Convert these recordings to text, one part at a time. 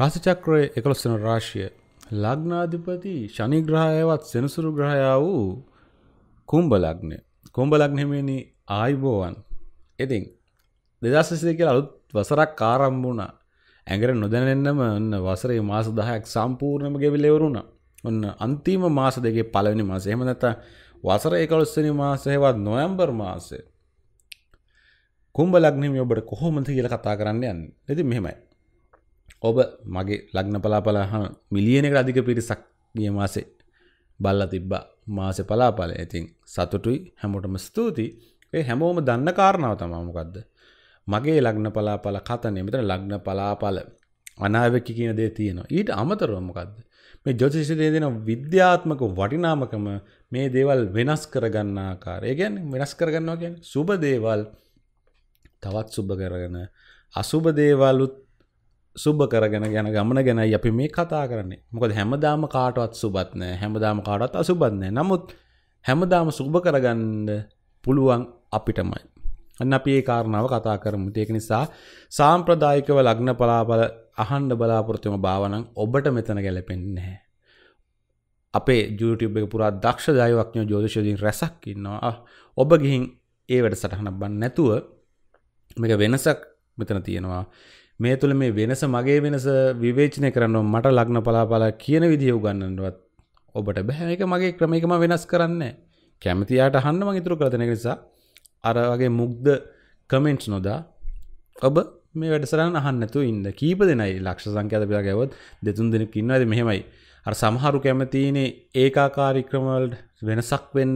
රාසිචක්‍රයේ එකොළොස්සන රාශිය ලග්නාධිපති ශනිග්‍රහයවත් සෙනසුරු ග්‍රහයා වූ කුම්භ ලග්නය කුම්භ ලග්නෙමනි ආයිබෝවන් ඉතින් දෙදස් විසිදේ කියලා අලුත් වසරක් ආරම්භ වුණා ඇඟට නොදැනෙන්නම ඔන්න වසරේ මාස 10ක් සම්පූර්ණයෙන්ම ගෙවිලා ඉවරුණා ඔන්න අන්තිම මාස දෙකේ පළවෙනි මාසය එහෙම නැත්නම් වසර 11 වෙනි මාසයවත් නොවැම්බර් මාසය කුම්භ ලග්නෙම ඔබට කොහොමද කියලා කතා කරන්න යන්නේ ඉතින් මෙහෙමයි ඔබ මගේ ලග්න පලාපලාහන මිලියනක අධික පිරිසක් ගිය මාසේ බල්ල තිබ්බා මාස පලාපල ඉතින් සතුටුයි හැමෝටම ස්තුතියි ඒ හැමෝම දන්න කාරණාව තමාමකක්ද මගේ ලග්න පලාපල කතනය මෙතන ලග්න පලාපල අනාවකි කියන දේ තියෙනවා ඊට අමතරවමකක්ද මේ ජොතිෂදේ දෙන විද්‍යාත්මක වටිනාමකම මේ දේවල් වෙනස් කරගන්නා කාරය ගැන වෙනස් කරගන්නවා ගැන සුබ දේවල් තවත් සුබ කරගෙන අසුබ දේවලුත් සුබ කරගෙන ගැන ගමන ගැනයි අපි මේ කතා කරන්නේ මොකද හැමදාම කාටවත් සුබත්නෑ හැමදාම කාටත් අසුබත්නෑ නමුත් හැමදාම සුභ කරගන්න පුළුවන් අපිටමයි. අන්න අපි ඒ කාරණාව කතා කරමු ඒක නිසා සාම්ප්‍රදායිකව ලග්න පලාපල අහන්ඩ බලාපොරොත්තුම භාවනං ඔබට මෙතන ගැලපෙන්නේ නැහැ. අපේ ජුටබ එක පුරා දක්ෂ දයවක්ඥ ජෝතිෂදීන් රැසක් ඉන්නවා ඔබ ගිහින් ඒ වැඩ සටහන බන්න නැතුව මේක වෙනසක් මෙතන තියෙනවා මේ තුළ මේ වෙනස මගේ වෙනස විවේචනය කරන්න මට ලග්න පලාපලා කියන විදිහ උගන්නන්නවත් ඔබට බැහැ එක මගේ ක්‍රමයකම වෙනස් කරන්න කැමතියාට හන්න මං ඉතුරු කරතන නිසා අර වගේ මුක්ද කමෙන්ට්ස් නොදා ඔබ මේ වැඩසරන්න අහන්නතු ඉන්න කීප දෙනයි ලක්ෂ සංඛ්‍යාත පිලා ගැවත් දෙතුන් දෙනෙක් ඉන්නවද මෙහෙමයි අර සමහරු කැමතිනේ ඒකාකාරී ක්‍රමවලට වෙනසක් වෙන්න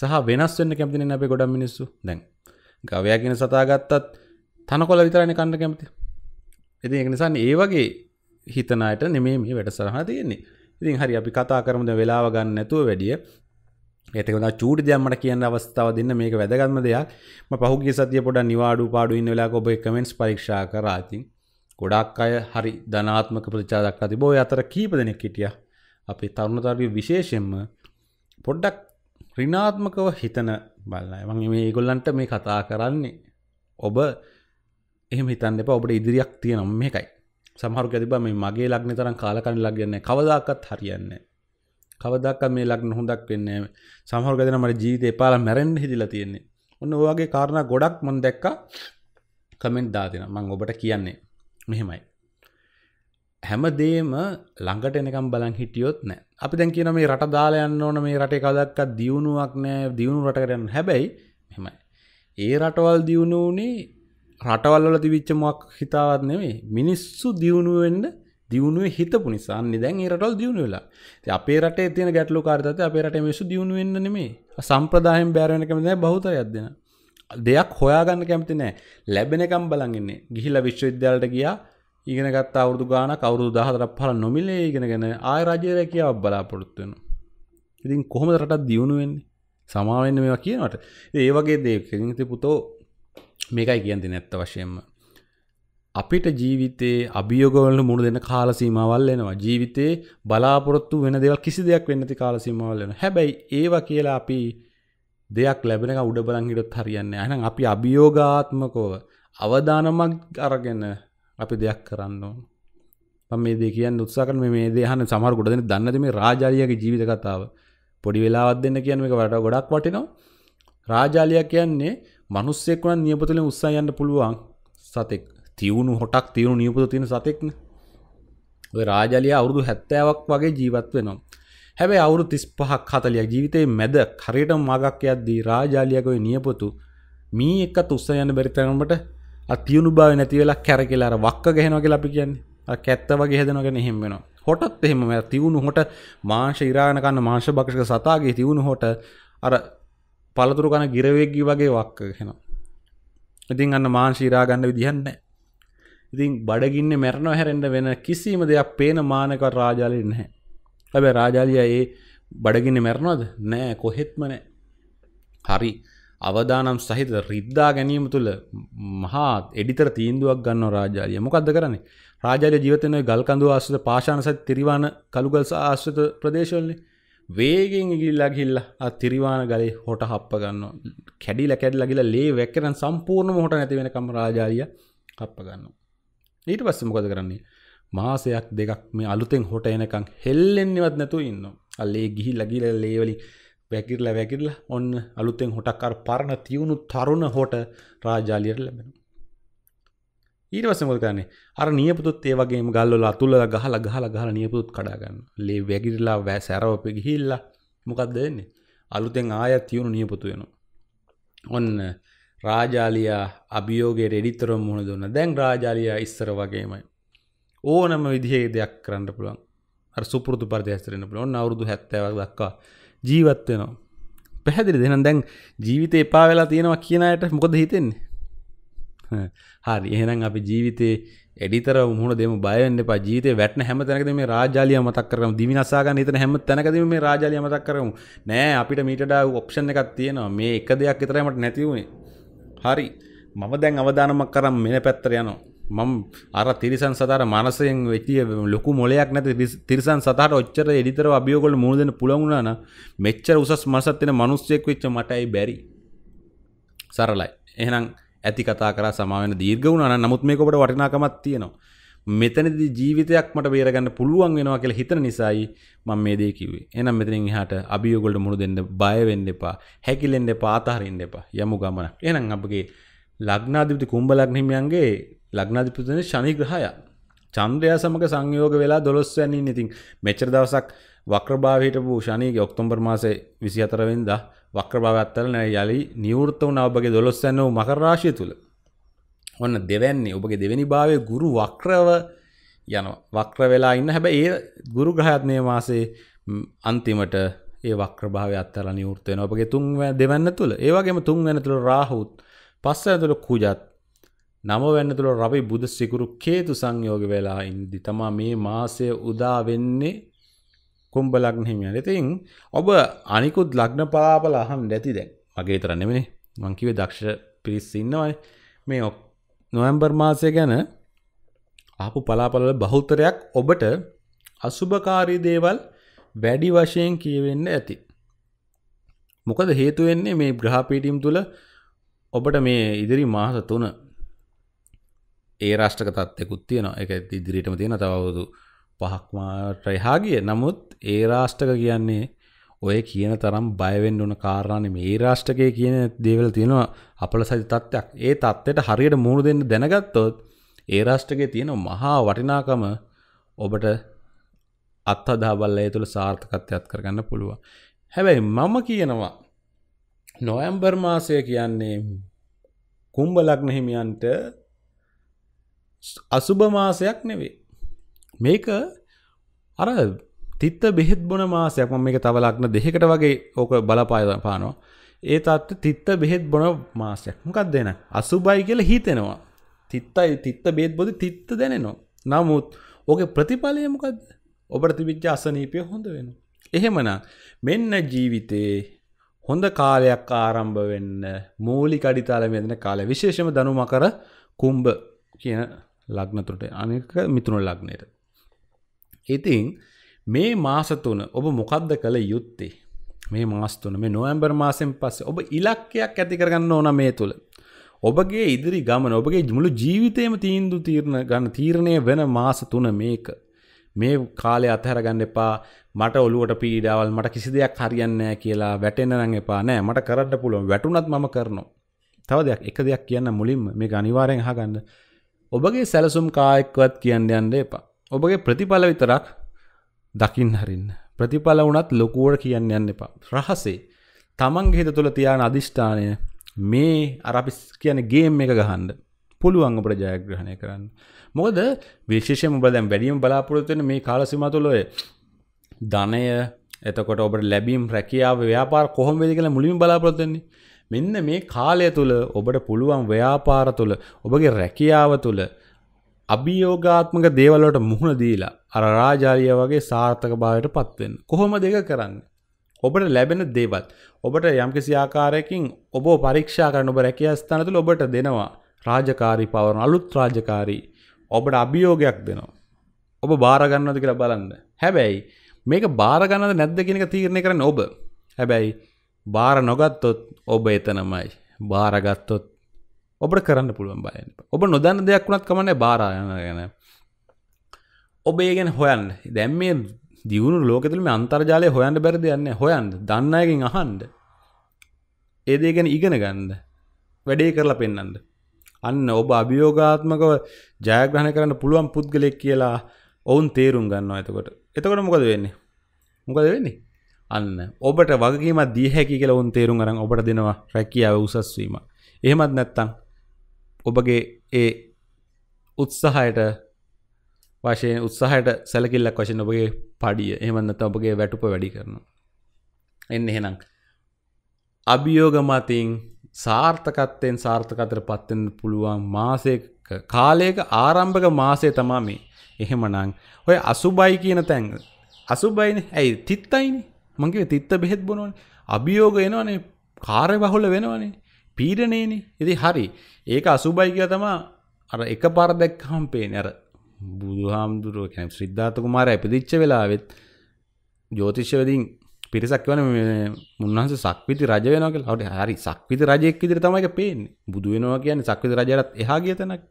සහ වෙනස් වෙන්න කැමති නේ අපේ ගොඩක් මිනිස්සු දැන් ගවයා කියන සතා ගත්තත් තනකොළ විතරයිනේ කන්න කැමති ඉති එක නිසාන් ඒ වගේ හිතනයට නෙමේ මේ වැඩ සරහ තියෙන්නේ ඉතින් හරි අපි කතා කරමුද වෙලාව ගන්න නැතුව වැඩිය එතකන චූඩි දයම්මට කියන්න අවස්ථාව දෙන්න මේක වැදගත්ම දෙයක් ම පහුගේ සතිය පොඩ නිවාඩු පාඩු ඉන්න වෙලා ඔබ කමෙන්ට්ස් පරීක්ෂා කරාතින් ගොඩක් අය හරි ධනාත්මක ප්‍රචාදක්ලා තිබ ඔය අතර කීප දෙනෙක් හිටිය අපේ තරුණතරය විශේෂෙන්ම පොඩ්ඩක් රිනාත්මකව හිතන බලන්න මම මේ ගොල්ලන්ට මේ කතා කරන්නේ ඔබ එහම හිතන්න එප ඔබට ඉදිරියක් තියෙනම් මේකයි සහරු ඇතිබ මේ මගේ ලක්න තරම් කාලකන ලක්ගන්න කවදක්කත් හරියන්න කවදක් මේ ලක්න හොඳක් වෙන්න සහර ගදන මට ජීත එපාල මැරෙන්ඩ හිදිලා තියෙන්නේ ඔන්න ඔයාගේ කාරණ ගොඩක් මොන් දැක්ක කමෙන්ට් දාතින මං ඔබට කියන්නේ මෙහෙමයි හැමදේම ළඟට එනකම් බලන් හිටියොත් නෑ අපි දැන් කියන මේ රට දාලා යන්න ඕන මේ රටේ කවදක්වත් දියුණුවක් නෑ දියුණු රටකට යන්න හැබැයි මෙහෙමයි ඒ රටවල් දියුණු උනේ රටවල්ල තිවිච්චමක් හිතාවත් නෙවේ මිනිස්සු දියුණුවෙන්න්න දියුණුව හිතපු නිසා නිදැන් රටල් දියුණු වෙලා අපේ රටේ තියෙන ගැටලු කාර්තත අපේ රට මිසු දියුණුවෙන්න්න නෙමේ සම්ප්‍රදායෙන් බෑරණ කමද බෞතරයක් දෙෙන දෙයක් හොයාගන්න කැමති නෑ ලැබෙනකම් බලගන්නේ ගිහිල විශ්වවිද්‍යාලට ගියා ඉගෙනගත් අවුරදු ගාන කවරුදු දහතරක් පහල නොමිලේ ඉගෙනගෙන ආය රජයර කියාව බලාපොරොත්තුවෙන ඉතින් කොහොම රටත් දියුණුවෙන්නේ සමාවෙන්න මේවා කියනට ඒවගේ දේකිරිති පුතෝ මේකයි කියන්ති නැත්ත වශයෙන්ම අපිට ජීවිතේ අභියෝගවල මුණ දෙන්න කාලසීමවල් එනවා ජීවිතේ බලාපොරොත්තු වෙන දෙවල් කිසි දෙයක් වෙන්නති කාලසීමවල් එන හැබැයි ඒවා කියලා අපි දෙයක් ලැබෙනක උඩ බලංගිටොත් හරියන්න ඇනම් අපි අභියෝගාත්මකෝව අවධානමක් අරගෙන අපි දෙයක් කරන්න ඕන මේ දෙ කියන් උත්සාකන මේ දේහන සමර ගොඩදන දන්නද මේ රාජාලියගේ ජීවිත කතාව පොඩි වෙලාවත් දෙන්න කියන එක වට ගොඩක් වටිනවා රාජාලිය කියන්නේ මනුස්සෙක් වුණත් නියපොතුලින් උත්සාහ යන්න පුළුවන් සතෙක් තියුණු හොටක් තියුණු නියපොතු තියෙන සතෙක්න ඔය රාජලියා අවුරුදු 70ක් වගේ ජීවත් වෙනවා හැබැයි අවුරුදු 35ක් 40ක් ජීවිතේ මැද හරියට මගක් යද්දී රාජලියාගේ නියපොතු මී එක්කත් උත්සාහ යන්න බැරි තරමට අර තියුණු භාවය නැති වෙලා කැරකිලා අර වක්ක ගහනවා කියලා අපි කියන්නේ අර කැත්ත වගේ හැදෙනවා කියන්නේ එහෙම වෙනවා හොටත් එහෙම තිවුණු හොට මාංශ ඉරාගෙන කන්න මාංශ භක්ෂක සතාගේ තිවුණු හොට අර පළතුරු කන ගිරවෙක්ගි වගේ වක්කගෙන ඉතින් අන්න මාංශීරා ගන්න විදිහන්න ඉතින් බඩගින්න මැරණ හැරෙන්ට වෙන කිසිීම දෙයක් පේන මානක රාජාලි නැහැ හැබැ රාජාලිය ඒ බඩගින්න මැරණවද නෑ කොහෙත්මන හරි අවදානම් සහිත රිද්දා ගැනීම තුළ මහා එඩිතර තීන්දුවක් ගන්න රාජාලිය මොකක්ද කරන්නේ රාජාලය ජීවතනය ගල්කඳු ආශ්‍රත පාශානසත් තිරිවාන කළුගල් ආශ්‍රත ප්‍රදේශවලන්නේ වේගෙන් ඉගිල්ලා ගිල්ලා තිරිවාන ගලේ හොට හප්ප ගන්න කැඩිල කැඩිලා ගිලා ලේ වැක්කරන් සම්පූර්ණම හොට නැති වෙනකම් රාජාලිය හප්ප ගන්නවා ඊට පස්සේ මොකද කරන්නේ මාසයක් දෙකක් මේ අලුතෙන් හොට එනකම් හෙල්ලෙන්නේවත් නැතුව ඉන්නවා අල්ලේ ගිහිල්ලා ගිහිල්ලා ලේ වලින් වැකිරලා වැකිරලා ඔන්න අලුතෙන් හොටක් අර පරණ තියුණු තරුණ හොට රාජාලියට ලැබෙනවා ඊට පස්සේ මොකද කරන්නේ අර නියපොතුත් ඒ වගේම ගල්වල අතුල්ලලා ගහලා ගහලා ගහලා නියපොතුත් කඩා ගන්නවා ලේ වැగిරිලා සැරවපෙ ගිහිල්ලා මොකක්ද වෙන්නේ අලුතෙන් ආයෙත් තියුණු නියපොතු වෙනවා ඔන්න රාජාලියා අභියෝගයට එඩිතරම් මුහුණ දුන්නා දැන් රාජාලියා ඉස්සර වගේමයි ඕනම විදිහේ දෙයක් කරන්න පුළුවන් අර සුපුරුදු පරිදි හැසිරෙන්න පුළුවන් ඔන්න අවුරුදු 70ක් දක්වා ජීවත් වෙනවා පැහැදිලිද එහෙනම් දැන් ජීවිතේ එපා වෙලා තියෙනවා කියන අයට මොකද හිතෙන්නේ හරි එහෙනම් අපි ජීවිතේ එඩිතර මුහුණ දෙම බයවෙන්න එපා ජීවිතේ වැටෙන හැම තැනකදීම මේ රාජාලිය මතක් කරගමු දිවි නසා ගන්න හිතන හැම තැනකදීම මේ රාජාලිය මතක් කරගමු නෑ අපිට මීට වඩා ඔප්ෂන් එකක් තියෙනවා මේ එක දෙයක් විතරයි මට නැති වුනේ හරි මම දැන් අවධානමක් කරන් මෙන පැත්තට යනවා මම අර තිරිසන් සතර මනසයෙන් වෙටිය ලොකු මොලයක් නැති තිරිසන් සතට ඔච්චර එඩිතර අභියෝගවල මුහුණ දෙන්න පුළුවන් වුණා නම් මෙච්චර උසස් මනසක් තියෙන මිනිස්සෙක් වෙච්ච මටයි බැරි සරලයි එහෙනම් ඇති කතා කර සමාවෙන දීර්ග වුණන නමුත් මේකොට වටිනාකමත් තියෙනවා. මෙතනදි ජීවිතයක් මට බේරගන්න පුළුවන් වෙනවා කියලා හිතන නිසායි මම මේ දේ කිව්වේ. එහෙනම් මෙතනින් එහාට අභියෝගවලට මුහුණ දෙන්න බය වෙන්න එපා. හැකිලෙන්න එපා, අතහරින්න එපා. යමු ගමන. එහෙනම් අපගේ ලග්නාධිපති කුම්භ ලග්න හිමියන්ගේ ලග්නාධිපතිනේ ශනි ග්‍රහය. චන්ද්‍රයා සමග සංයෝග වෙලා 12 වෙනි ඉතින් මෙච්චර දවසක් වක්‍රභාවයට වූ ශනිගේ ඔක්තෝබර් මාසේ 24 වෙනිදා වක්‍රභාවත්තල නෑ යළි නිවෘත්ත වන ඔබගේ දොළොස්සැන්න වූ මකරාශය තුළ ඔන්න දෙවැන්නේ ඔබගේ දෙවැනි භාවය ගුරු වක්‍රව යන වක්‍ර වෙලා ඉන්න හැබ ඒ ගුරු ග්‍රහත් මේ මාසේ අන්තිමට ඒ වක්‍රභාව අත්තර නිවෘත්තයෙන ඔබගේ තුන් දෙවන්න තුළ ඒවගේම තුන් වැන තුළ රාහුත් පස්ස ඇතුළ කුජත් නම වැන්න තුළ රවි බුදු සිකුරු කේතු සංයෝග වෙලා ඉන්දි තමා මේ මාසය උදා වෙන්නේ කුම්භ ලග්න හිමියන්. ඉතින් ඔබ අනිකුත් ලග්න පලාපල අහන්න නැති දැන්. මගේ විතර නෙමෙයි. මං කිව්වේ දක්ෂ පිරිස් ඉන්නවනේ. මේ නොවැම්බර් මාසය ගැන ආපු පලාපල වල බහුතරයක් ඔබට අසුභකාරී දේවල් වැඩි වශයෙන් කියවෙන්න ඇති. මොකද හේතු වෙන්නේ මේ ග්‍රහ පීඩියම් තුල ඔබට මේ ඉදිරි මාස 3 ඒ රාෂ්ටක තත්ත්වකුත් තියෙනවා. ඒක ඉදිරියටම තියෙන තව අවුරුදු පහක්මට එහා ගිය නමුත් ඒ රාෂ්ටක කියන්නේ ඔය කියන තරම් බයවෙන්ඩ ඕන කාරණය මේ රාෂ්ටකය කියන දේවල් තියෙනවා අපල සති තත්ත්යක් ඒ තත්ත්වයට හරියට මුුණු දෙන්න දැනගත්තොත් ඒ රාෂ්ටකය තියෙන මහා වටිනාකම ඔබට අත්හදා බල්ලය තුළ සාර්ථකත්යත් කරගන්න පුළුවන්. හැබැයි මම කියනවා නොවැම්බර් මාසය කියන්නේ කුම්බලක්න හිමියන්ට අසුභ මාසයක් නෙවේ මේක අර තිත්ත බෙහෙත් බොන මාසයක් මම මේක තව ලක්න දෙකකට වගේ ඕක බලපාය පානවා. ඒ තත් තිත්ත බෙහෙත් බොන මාසයක්. මොකක්ද එන? අසුබයි කියලා හිතෙනවා. තිත්තයි තිත්ත බෙහෙත් බොදි තිත්ත දැනෙනවා. නමුත් ඕකේ ප්‍රතිඵලය මොකද්ද? ඔබට තිබිච්ච අසනීපය හොඳ වෙනවා. එහෙමනම් මෙන්න ජීවිතේ හොඳ කාලයක් ආරම්භ වෙන්න මූලික අඩිතාල මෙදෙන කාලය විශේෂම ධනු මකර කුම්භ කියන ලග්න තුනට අනික මිතුන ලග්නයේට ඉතින් මේ මාසතුන ඔබ මොකක්ද කළ යුත්තේ මේ මාස්තුන මේ නොවම්බර් මාසෙන් පස්සේ ඔබ ඉලක්කයක් ඇති කරගන්න ඕන මේ තුළ ඔබගේ ඉදිරි ගමන ඔබගේ මුළු ජීවිතයම තීන්දු තීරණ ගන්න තීරණය වෙන මාස තුන මේක. මේ කාලය අතහැරගන්න එපා මට ඔලුවට පීඩාවල් මට කිසි දෙයක් හරියන්නේ නැහැ කියලා වැටෙන්න නම් එපා නෑ මට කරන්න පුළුවන් වැටුණත් මම කරනවා. තව දෙයක් එක දෙයක් කියන්න මුලින්ම මේක අනිවාර්යෙන් අහගන්න. ඔබගේ සැලසුම් කායකවත් කියන්න යන්න එපා. ඔබගේ ප්‍රතිඵල විතරක් දකිින් හරින්න ප්‍රතිඵල වනත් ලොකුවට කියන්න යන්න එපා රහසේ තමන්ගේ හිත තුළ තියාන අධිෂ්ඨානය මේ අරපි කියන ගේම් එක ගහන්ඩ පුළුවන් ඔබට ජයග්‍රහණය කරන්න මොකද විශේෂම බලදැම් වැඩියම් බලාපොරොත්වෙන මේ කාලසිමතුලොය ධනය එතකොට ඔබට ලැබීම් රැකියාව ව්‍යාපාර කොහොම වෙද කියලා මුලින් බලාපොරොත්තුෙන්නේ මෙන්න මේ කාලය තුල ඔබට පුළුවන් ව්‍යාපාර තුල ඔබගේ රැකියාව තුල අභියෝගාත්මක දේවල්ලට මුහුණ දීලා අර රාජාලිය වගේ සාර්ථක භාවයට පත්වෙන්න. කොහොම දෙක කරන්න. ඔබට ලැබෙන දේවත් ඔබට යම්කිසි ආකාරයකින් ඔබ පරීක්ෂා කරන ඔබ රැකිය ස්ථානතුල ඔබට දෙනවා රාජකාරී පවරන අලුත් රාජකාරී ඔබට අභියෝගයක් දෙනවා. ඔබ බාරගන්නද කියලා බලන්න. හැබැයි මේක බාරගන්නද නැද්ද කියන එක තීරණය කරන්නේ ඔබ. හැබැයි බාර නොගත්තොත් ඔබ එතනමයි. බාරගත්තොත් ඔබට කරන්න පුළුවන් බලන්න ඔබ නොදන්න දෙයක් වුණත් කමන්න බාරයන ගැන ඔබ ඒ ගැන හොයන් දැම් මේ දියුණු ලෝකතුලම අන්තර්ජාලය හොයන්න බැරි යන්න හොයන්ද දන්න අයකින් අහන්ඩ ඒදේ ගැන ඉගෙන ගන්න වැඩේ කරලා පෙන්නන්න අන්න ඔබ අභියෝගාත්මකව ජයග්‍රහණ කරන්න පුළුවන් පුද්ගලෙක් කියලා ඔවුන් තේරුම් ගන්නවා එතකොට එතකොට මොකද වෙන්නේ මොකද වෙන්නේ අන්න ඔබට වගේම දීහැකි කියලා ඔවුන් තේරුම් අරන් ඔබට දෙනවා රැකියාව උසස්වීම එහෙමත් නැත්තම් ඔබගේ ඒ උත්සාහයට වශයෙන් උත්සාහයට සැලකිල්ලක් වශයෙන් ඔබගේ පඩිය එහමන්නත ඔබගේ වැටුප වැඩි කරන. එන්න එහෙනම්. අභියෝගමතින් සාර්ථකත්තයෙන් සාර්ථකතර පත්වෙන් පුළුවන් මාසයක කාලයක ආරම්භක මාසය තමා මේ එහෙමනං ඔය අසුබයි කියන තැන් අසුබයින ඇයි තිත්තයින මංකිව තිත්ත බෙහෙත් බොනොන් අභියෝග එනවනේ කාරය බහුල වෙනවනේ පීඩනේනි ඉති හරි ඒක අසුබයි කිය තමා අර එක පාර දැක්හම් පේ නැර බුදු හාමුදුරුව කැන ශ්‍රද්ධාතකු මාර ඇපදිච්ච වෙලාවෙත් ජෝතිෂ්‍යවදින් පිරිසක් වන මුන්හන්ස සක්විති රජ වෙනක හට හරි සක්විති රජයෙක් ඉදිරි තමයි පේෙන් බුදු වෙනවා කියන්නේ සක්විති රජරත් එහා ගිය තැනක්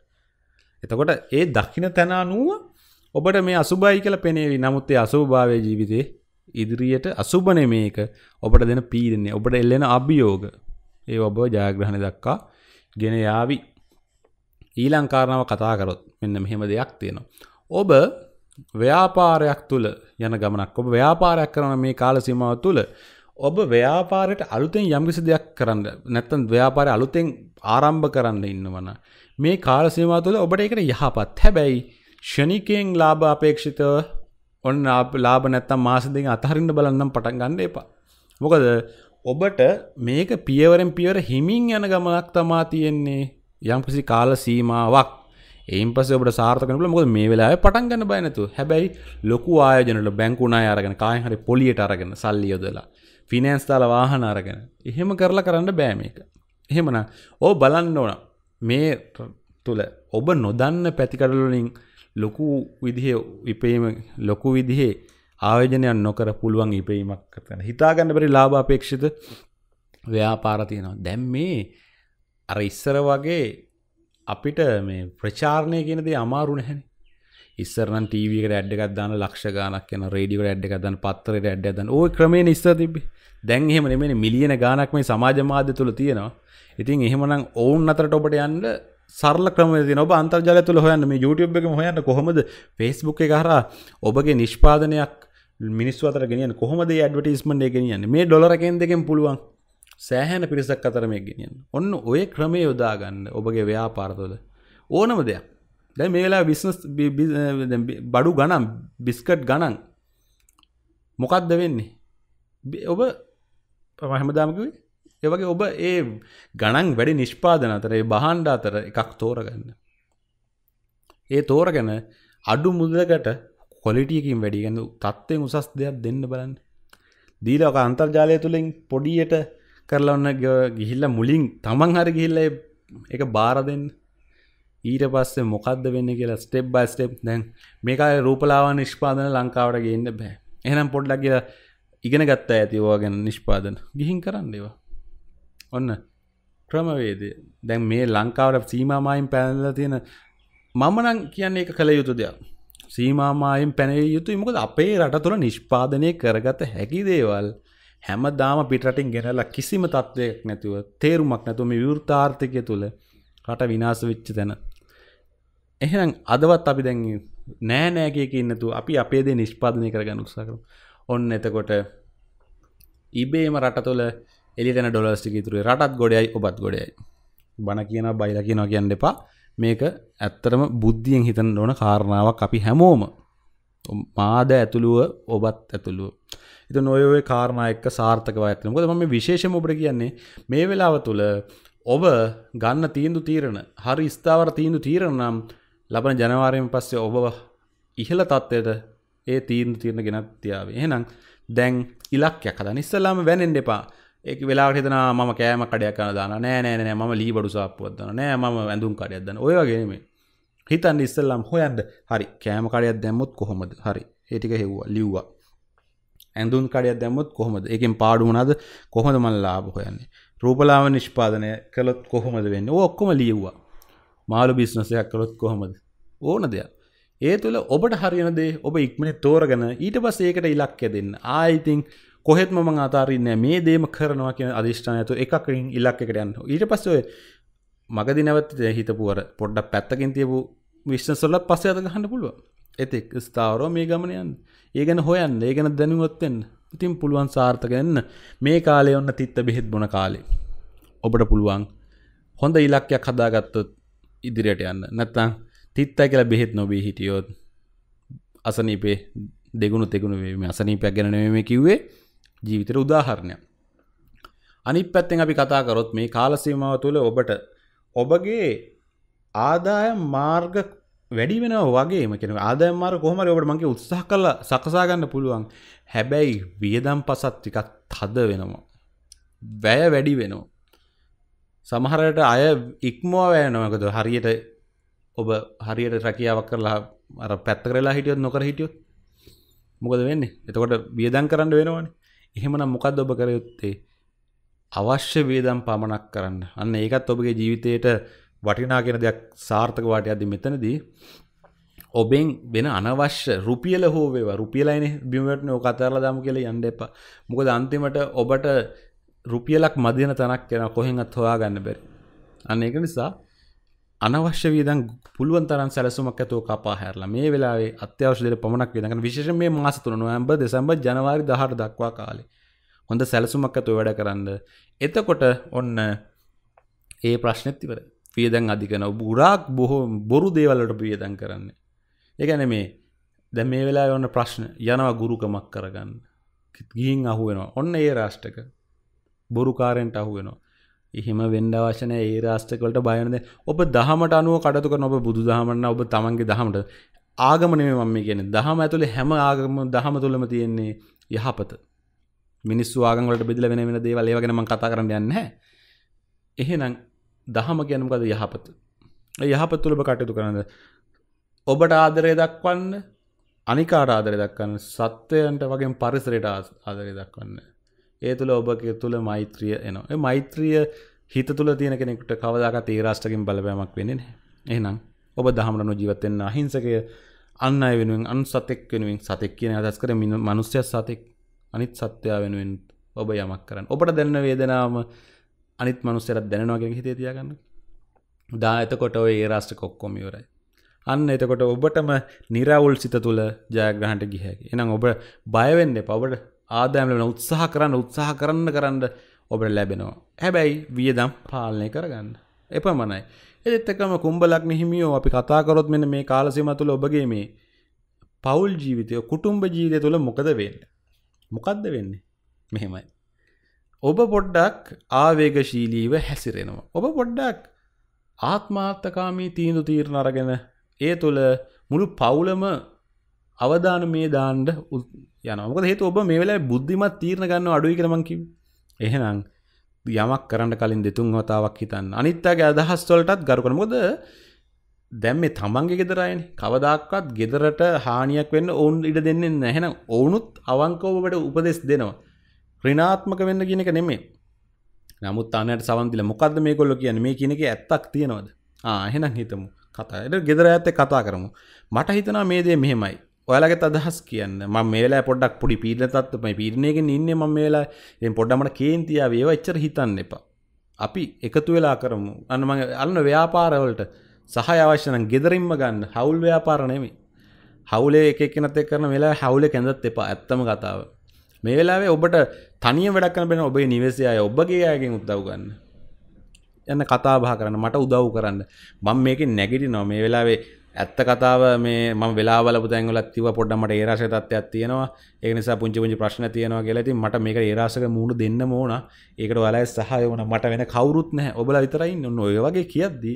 එතකොට ඒ දක්ෂින තැනානුව ඔබට මේ අසුබයි කියල පෙනේවි නමුත් ඒ අසුභභාවය ජීවිතේ ඉදිරියට අසුබන මේක ඔබට දෙන පීරන්නේ ඔබට එල්ලෙන අභියෝග ඒ ඔබ ජයග්‍රහණ දක්කා ගෙන යාවි ඊලංකාරණාව කතාකරොත් මෙන්න මෙහෙම දෙයක් තියෙනවා. ඔබ ව්‍යාපාරයක් තුළ යන ගමනක් ඔබ ව්‍යාපාරයක් කරන මේ කාල සීමාව තුළ ඔබ ව්‍යාපාරයට අලුතෙන් යම්කිසි දෙයක් කරන්න නැත්තම් ව්‍යාපාරය අලුතෙන් ආරම්භ කරන්න ඉන්නවන මේ කාල සීමාව තුළ ඔබට ඒකට යහපත් හැබැයි ෂණිකයෙන් ලාභ අපේක්ෂිතව ඔන්න ලාභ නැත්තම් මාස දෙක අතහරින්න බලන්නම් පටන් ගන්න එපා. මොකද ඔබට මේක පියවරෙන් පියවර හිමින් යන ගමනක් තමා තියෙන්නේ යම්කිසි කාල සීමාවක් ඒන් පස්සේ ඔබට සාර්ථක වෙන්න පුළුවන් මොකද මේ වෙලාවේ පටන් ගන්න බය නැතුව. හැබැයි ලොකු ආයෝජන වල බැංකු ණය අරගෙන කායෙන් හරි පොලියට අරගෙන සල්ලි යොදලා ෆිනෑන්ස් දාලා වාහන අරගෙන එහෙම කරලා කරන්න බෑ මේක. එහෙමනම් ඕ බලන්න ඕන මේ තුළ ඔබ නොදන්න පැතිකඩවලින් ලොකු විදිහේ විපේම ලොකු විදිහේ ආයෝජනයක් නොකර පුළුවන් ඉපීමක් කරන හිතාගන්න බරි ලාභාපේක්ෂිත ව්‍යාපාරතියනවා දැම් මේ අර ඉස්සර වගේ අපිට මේ ප්‍රචාරණය කියනදේ අමාරුණ හැන ඉස්සරන ටීවක ඇඩ්ගත්දාන ලක්ෂ ගානක් යන රඩියෝ ඇඩ්ගදන්න පත්තරයට ඇඩ්දන්න ඕ ක්‍රමේ ඉස්ස තිබි දැන් එහෙම මෙ මිලියන ගානක් මේ සමාජමාධ්‍ය තුළ තියෙනවා ඉතින් එහෙමනම් ඔවුන් අතරට ඔබට යන්න සරල ක්‍රමති ඔබ අන්තර්ජල තුළ හොයන්න මේ YouTube එක හොයන්න කොහොමද ෆෙස්බුක් එක හර ඔබගේ නිෂ්පාදනයක් මිනිස් අතර ගෙනියන කොහොමද ඇඩ්වටස්මන්් ගෙනියන්න මේ ඩොලරකෙන් දෙකෙන් පුළුවන් සෑහැන පිරිසක් අතර මේ ගෙනියන්න ඔන්න ඔය ක්‍රමේ යොදාගන්න ඔබගේ ව්‍යාපාර්තවල ඕනම දෙයක් දැ මේලා විිස්නස් බඩු ගනම් බිස්කට් ගණන් මොකක්ද වෙන්නේ ඔබ පමහමදාමකිවේ ඒවගේ ඔබ ඒ ගණන් වැඩි නිෂ්පාදන අතර ඒ බහන්්ඩ අතර එකක් තෝරගන්න ඒ තෝරගැන අඩු මුදලකට කොලිටියකින් වැඩිගඳු තත්වෙන් උසස් දෙයක් දෙන්න බලන්න දීලක අන්තර්ජාලය තුළින් පොඩියට කරලන්න ගිහිල්ල මුලින් තමන් හර ගිහිල්ල එක බාර දෙන්න ඊට පස්සේ මොකක්ද වෙන්න කියලා ස්ටෙප් බයි ස්ටෙප් දැන් මේකාය රූපලාවා නිෂ්පාදන ලංකාවට ගන්න බෑ එහනම් පොඩ්ඩක් කියලා ඉගෙන ගත්තා ඇතිවා ගැන නිෂ්පාදන ගිහින් කරන්න ඒවා ඔන්න ක්‍රමවේද දැන් මේ ලංකාවට සීමමායින් පැනල තියෙන මමනං කියන්නේ එක කළ යුතු දෙයක් සීමාමායෙන් පැනය යුතු මොකද අපේ රට තුළ නිෂ්පාදනය කරගත හැකි දේවල් හැම දාම පිටරටින් ගෙනලා කිසිම තත්ත්වයක් නැතිව තේරුමක් නැතුව මේ විවෘතාර්ථකය තුළ රට විනාශ වෙච්ච තැන. එහෙනම් අදවත් අපි දැන් නෑ නෑ කියකින් නැතුව අපි අපේ දේ නිෂ්පාදනය කරගන්න උත්සාහ කරමු. ඔන්න එතකොට ඉබේම රට තුළ එළියට යන ඩොලර්ස් ටික ඉතුරු වෙයි. රටත් ගොඩයයි ඔබත් ගොඩයයි. බණ කියනවා බයිලා කියනවා කියන්න එපා. මේක ඇත්තටම බුද්ධියෙන් හිතන්න ඕන කාරණාවක් අපි හැමෝම මාද ඇතුළුව ඔබත් ඇතුළුව ඉතින් ඔය ඔය කාරණා එක්ක සාර්ථකව ඇත්තට මොකද මම විශේෂයෙන්ම ඔබට කියන්නේ මේ වෙලාව තුල ඔබ ගන්න තීන්දුව තීරණ හරි ස්ථාවර තීන්දුව තීරණ නම් ලබන ජනවාරියෙන් පස්සේ ඔබ ඉහළ තත්ත්වයට ඒ තීන්දුව තීරණ ගෙනත් තියාවේ එහෙනම් දැන් ඉලක්කයක් හදන්න ඉස්සෙල්ලාම වැනෙන්න එපා ඒක වෙලාට හිතන ම කෑම කඩයක් කන දාන නෑ නෑ නෑ ම ලී බඩු සාපපුුවත්දන නෑ ම ඇඳුම් කඩයක් දන්න ඔයගේම හිතන් ඉස්සල්ලම් හොයන්ද හරි කෑම කඩයක් දැම්මුත් කොහොමද හරි ඒටික හෙව්වා ලිව්වා ඇඳුම් කඩයක් දැම්මුත් කොහොමද එකින් පාඩුමනද කොහොඳ මල් ලාබ හොයන්නේ රූපලාව නිෂ්පාදනය කළොත් කොහොමද වෙන්න ඔක්කොම ලියව්වා මාළු බිස්නසයක් කළොත් කොහොමද ඕන දෙයක් ඒ තුළ ඔබට හරියනදේ ඔබ ඉක්මන තෝරගන ඊට පස් ඒකට ඉලක්ක දෙන්න ආයිතිං කොහෙත්ම මං අතාරන්න මේ දේම කරනවා කියෙන අධිෂ්ඨානයතු එකකින් ඉල්ලක්කට යන්න ඊට පස්සව මගදි නැවත් හිතපුුවර පොඩ්ඩක් පැත්තකින් තියපු විශ්නසොල්ල පස්ස අත ගහන්න පුළුව ඇතික් ස්ථාවරෝ මේ ගමනයන් ඒ ගැන හොයන් ඒ ගැන දැනුවත්තෙන් ඉතින් පුළුවන් සාර්ථකයන්න මේ කාලය ඔන්න තිත්ත බෙහෙත් බොන කාලේ ඔබට පුළුවන් හොඳ ඉලක්කයක් හදාගත්තොත් ඉදිරියට යන්න නැත්තං තිත්තා කියලා බෙහෙත් නොබී හිටියෝත් අසනීපේ දෙගුණු තෙගුණු වේ අසනීපයක් ගැනීම කිව්වේ ජීවිතර උදාහරණය. අනිත් පැත්තෙන් අපි කතා කරොත් මේ කාලසීමාව තුළ ඔබට ඔබගේ ආදායම් මාර්ග වැඩි වෙන වගේම කෙන ආදායම් මාර්ග කොහොමද ඔබට මගේ උත්සාහ කරලා සකසා ගන්න පුළුවන්. හැබැයි වියදම් පසත් ටිකක් තද වෙනවා. වැය වැඩි වෙනවා. සමහරට අය ඉක්මවා වැයනවකද හරියට ඔබ හරියට රැකියාවක් කරලා අර පැත්ත කරලා හිටියොත් නොකර හිටියොත් මොකද වෙන්නේ? එතකොට වියදම් කරන්න වෙනවනේ. එහෙමනම් මොකක්ද ඔබ කර යුත්තේ අවශ්‍ය වේදම් පමණක් කරන්න. අන්න ඒකත් ඔබගේ ජීවිතයට වටිනා කියන දෙයක් සාර්ථක වාට යද්දි මෙතනදී ඔබෙන් වෙන අනවශ්‍ය රුපියල හෝ වේවා රුපියලයින බිමටන කතරලා දාම කියලා යන්න එපා. මොකද අන්තිමට ඔබට රුපියලක් මදින තනක් යන කොහෙන්වත් හොයාගන්න බැරි. අන්න ඒක නිසා අනවශ්‍ය වියදම් පුළුවන් තරම් සැලසුමක් ඇතුව කපා හැරලා මේ වෙලාවේ අත්‍යවශ්‍ය දේ පමණක් වියදම් කරන විශේෂයෙන් මේ මාස තුන නොවැම්බර් දෙසැම්බර් ජනවාරි 18 දක්වා කාලේ හොඳ සැලසුමක් ඇතුව වැඩ කරන්න. එතකොට ඔන්න ඒ ප්‍රශ්නෙත් ඉවරයි. වියදම් අධික නැව බුරාක් බොහෝ බොරු දේවල් වලට වියදම් කරන්නේ. ඒ කියන්නේ මේ දැන් මේ වෙලාවේ ඔන්න ප්‍රශ්න යනවා ගුරුකමක් කරගන්න. ගිහින් අහුවෙනවා. ඔන්න ඒ රාෂ්ටක බොරුකාරෙන්ට අහුවෙනවා. එහෙම වෙන්ඩ වශන ඒ රාස්ටකොලට බයනද ඔබ දහමට අනුව කටතු කරන ඔබ බුදු දහමන්න ඔබ තමන්ගේ දහමට ආගමනේ මම කියෙන දහම ඇතුළේ හැම ආගම දහම තුළම තියෙන්නේ යහපත මිනිස්සු ආගලට බෙදල වෙන වෙන දේවල් ඒවගෙනම කතා කරන්න යන්න එහෙනම් දහම ගැනමකද යහපත යහපත් තුළබ කටයුතු කරන්න ඔබට ආදරය දක්වන්න අනිකාට ආදරය දක්වන්න සත්වයන්ට වගේ පරිසරයට ආදරය දක්වන්න ඒ තුළ ඔබගේ තුළ මෛත්‍රිය එනවා මෛත්‍රිය හිත තුළ තියෙන කෙනෙකුට කවදාකත් ඒ රාෂ්ටකින් බලපෑමක් වෙන්නේ නැහැ එහෙනම් ඔබ දහමරණු ජීවත් වෙන්න අහිංසකය අන් අය වෙනුවෙන් අනුසතෙක් වෙනුවෙන් සතෙක් කියන අදහස් කරමින් මිනිස්සයා සතෙක් අනිත් සත්වයා වෙනුවෙන් ඔබ යමක් කරන්න ඔබට දැනෙන වේදනාවම අනිත් මිනිස්සයාට දැනෙනවා කියන හිතේ තියාගන්න දා එතකොට ඔය ඒ රාෂ්ටක ඔක්කොම ඉවරයි අන්න එතකොට ඔබටම නිරවුල් සිත තුළ ජයග්‍රහණට ගිහැකි. එහෙනම් ඔබ බය වෙන්න එපා. ඔබට ආදායම් ලැබෙන උත්සාහ කරන්න උත්සාහ කරන්න කරන්න ඔබට ලැබෙනවා. හැබැයි වියදම් පාලනය කරගන්න. එපමණයි. ඒත් එක්කම කුඹලක් නිහිමියෝ අපි කතා කරොත් මෙන්න මේ කාලසීමාව තුළ ඔබගේ මේ පවුල් ජීවිතය කුටුම්බ ජීවිතය තුළ මොකද වෙන්නේ? මොකද්ද වෙන්නේ? මෙහෙමයි. ඔබ පොඩ්ඩක් ආවේගශීලීව හැසිරෙනවා. ඔබ පොඩ්ඩක් ආත්මාර්ථකාමී තීන්දු තීරණ අරගෙන ඒ තුළ මුළු පවුලම අවධාන මේ දාන්ඩ යනක හේතු ඔබ මේ වෙලා බුද්ධිමත් තීරණ ගන්න අඩුයි කරමංකි එහෙනම් යමක් කරන්න කලින් දෙතුන් වතාවක් හිතන්න අනිත්තාගේ අදහස්වලටත් ගරු කරමුද දැම්ම තමන්ගේ ගෙදරයින් කවදක්වත් ගෙදරට හානියක් වෙන්න ඔවුන් ඉඩ දෙන්නේ නැහැන ඕනුත් අවංකෝබට උපදෙස් දෙනවා. ක්‍රනාත්මක වෙන්න කියනක නෙමේ නමුත් අනයට සවන්දිල මොකක්ද මේ කොල්ල කියන මේ කියනක ඇත්තක් තියෙනවද ආහෙනම් හිතමු කතායට ගෙදර ඇත්තේ කතා කරමු මට හිතනා මේ දේ මෙහෙමයි ඔයාලගේ අදහස් කියන්න ම මේලා පොඩක් පොඩි පීඩන තත්වමයි පිරණයගෙන් ඉන්න ම මේලා එ පොඩ්ඩමට කේන්තියා වේවා එච්චර හිතන්න එපා අපි එකතු වෙලා කරමු අන්නම අන්න ව්‍යාපාරවලට සහ අවශ්‍යන ගෙදරින්ම ගන්න හවුල් ව්‍යාපාරනෙමි හවුලේ එකනත කරන වෙලා හවුල කැඳත් එපා ඇත්තම කතාව මේ වෙලාවේ ඔබට තනිය වැඩක්න වෙන ඔබේ නිවසේ අය ඔබගේ අයගෙන් උදව් ගන්න යන්න කතාබා කරන්න මට උදව් කරන්න මං මේක නැගිටි නො මේ වෙලාවේ ඇත්ත කතාව මේ ම වෙලාවල පුතැන්ගල තිව පොඩ්ඩමට ඒරශය තත්වයක් තියෙනවා ඒ නිසා පුංචි පුංචි ප්‍රශ්න තියෙනවා කියලති මට මේක ඒරාසක මුණු දෙන්න ඕන ඒකට වලයි සහය වන මට වෙන කවරුත් නෑ ඔබල විතරයි ඔන්න ඔය වගේ කියද්දී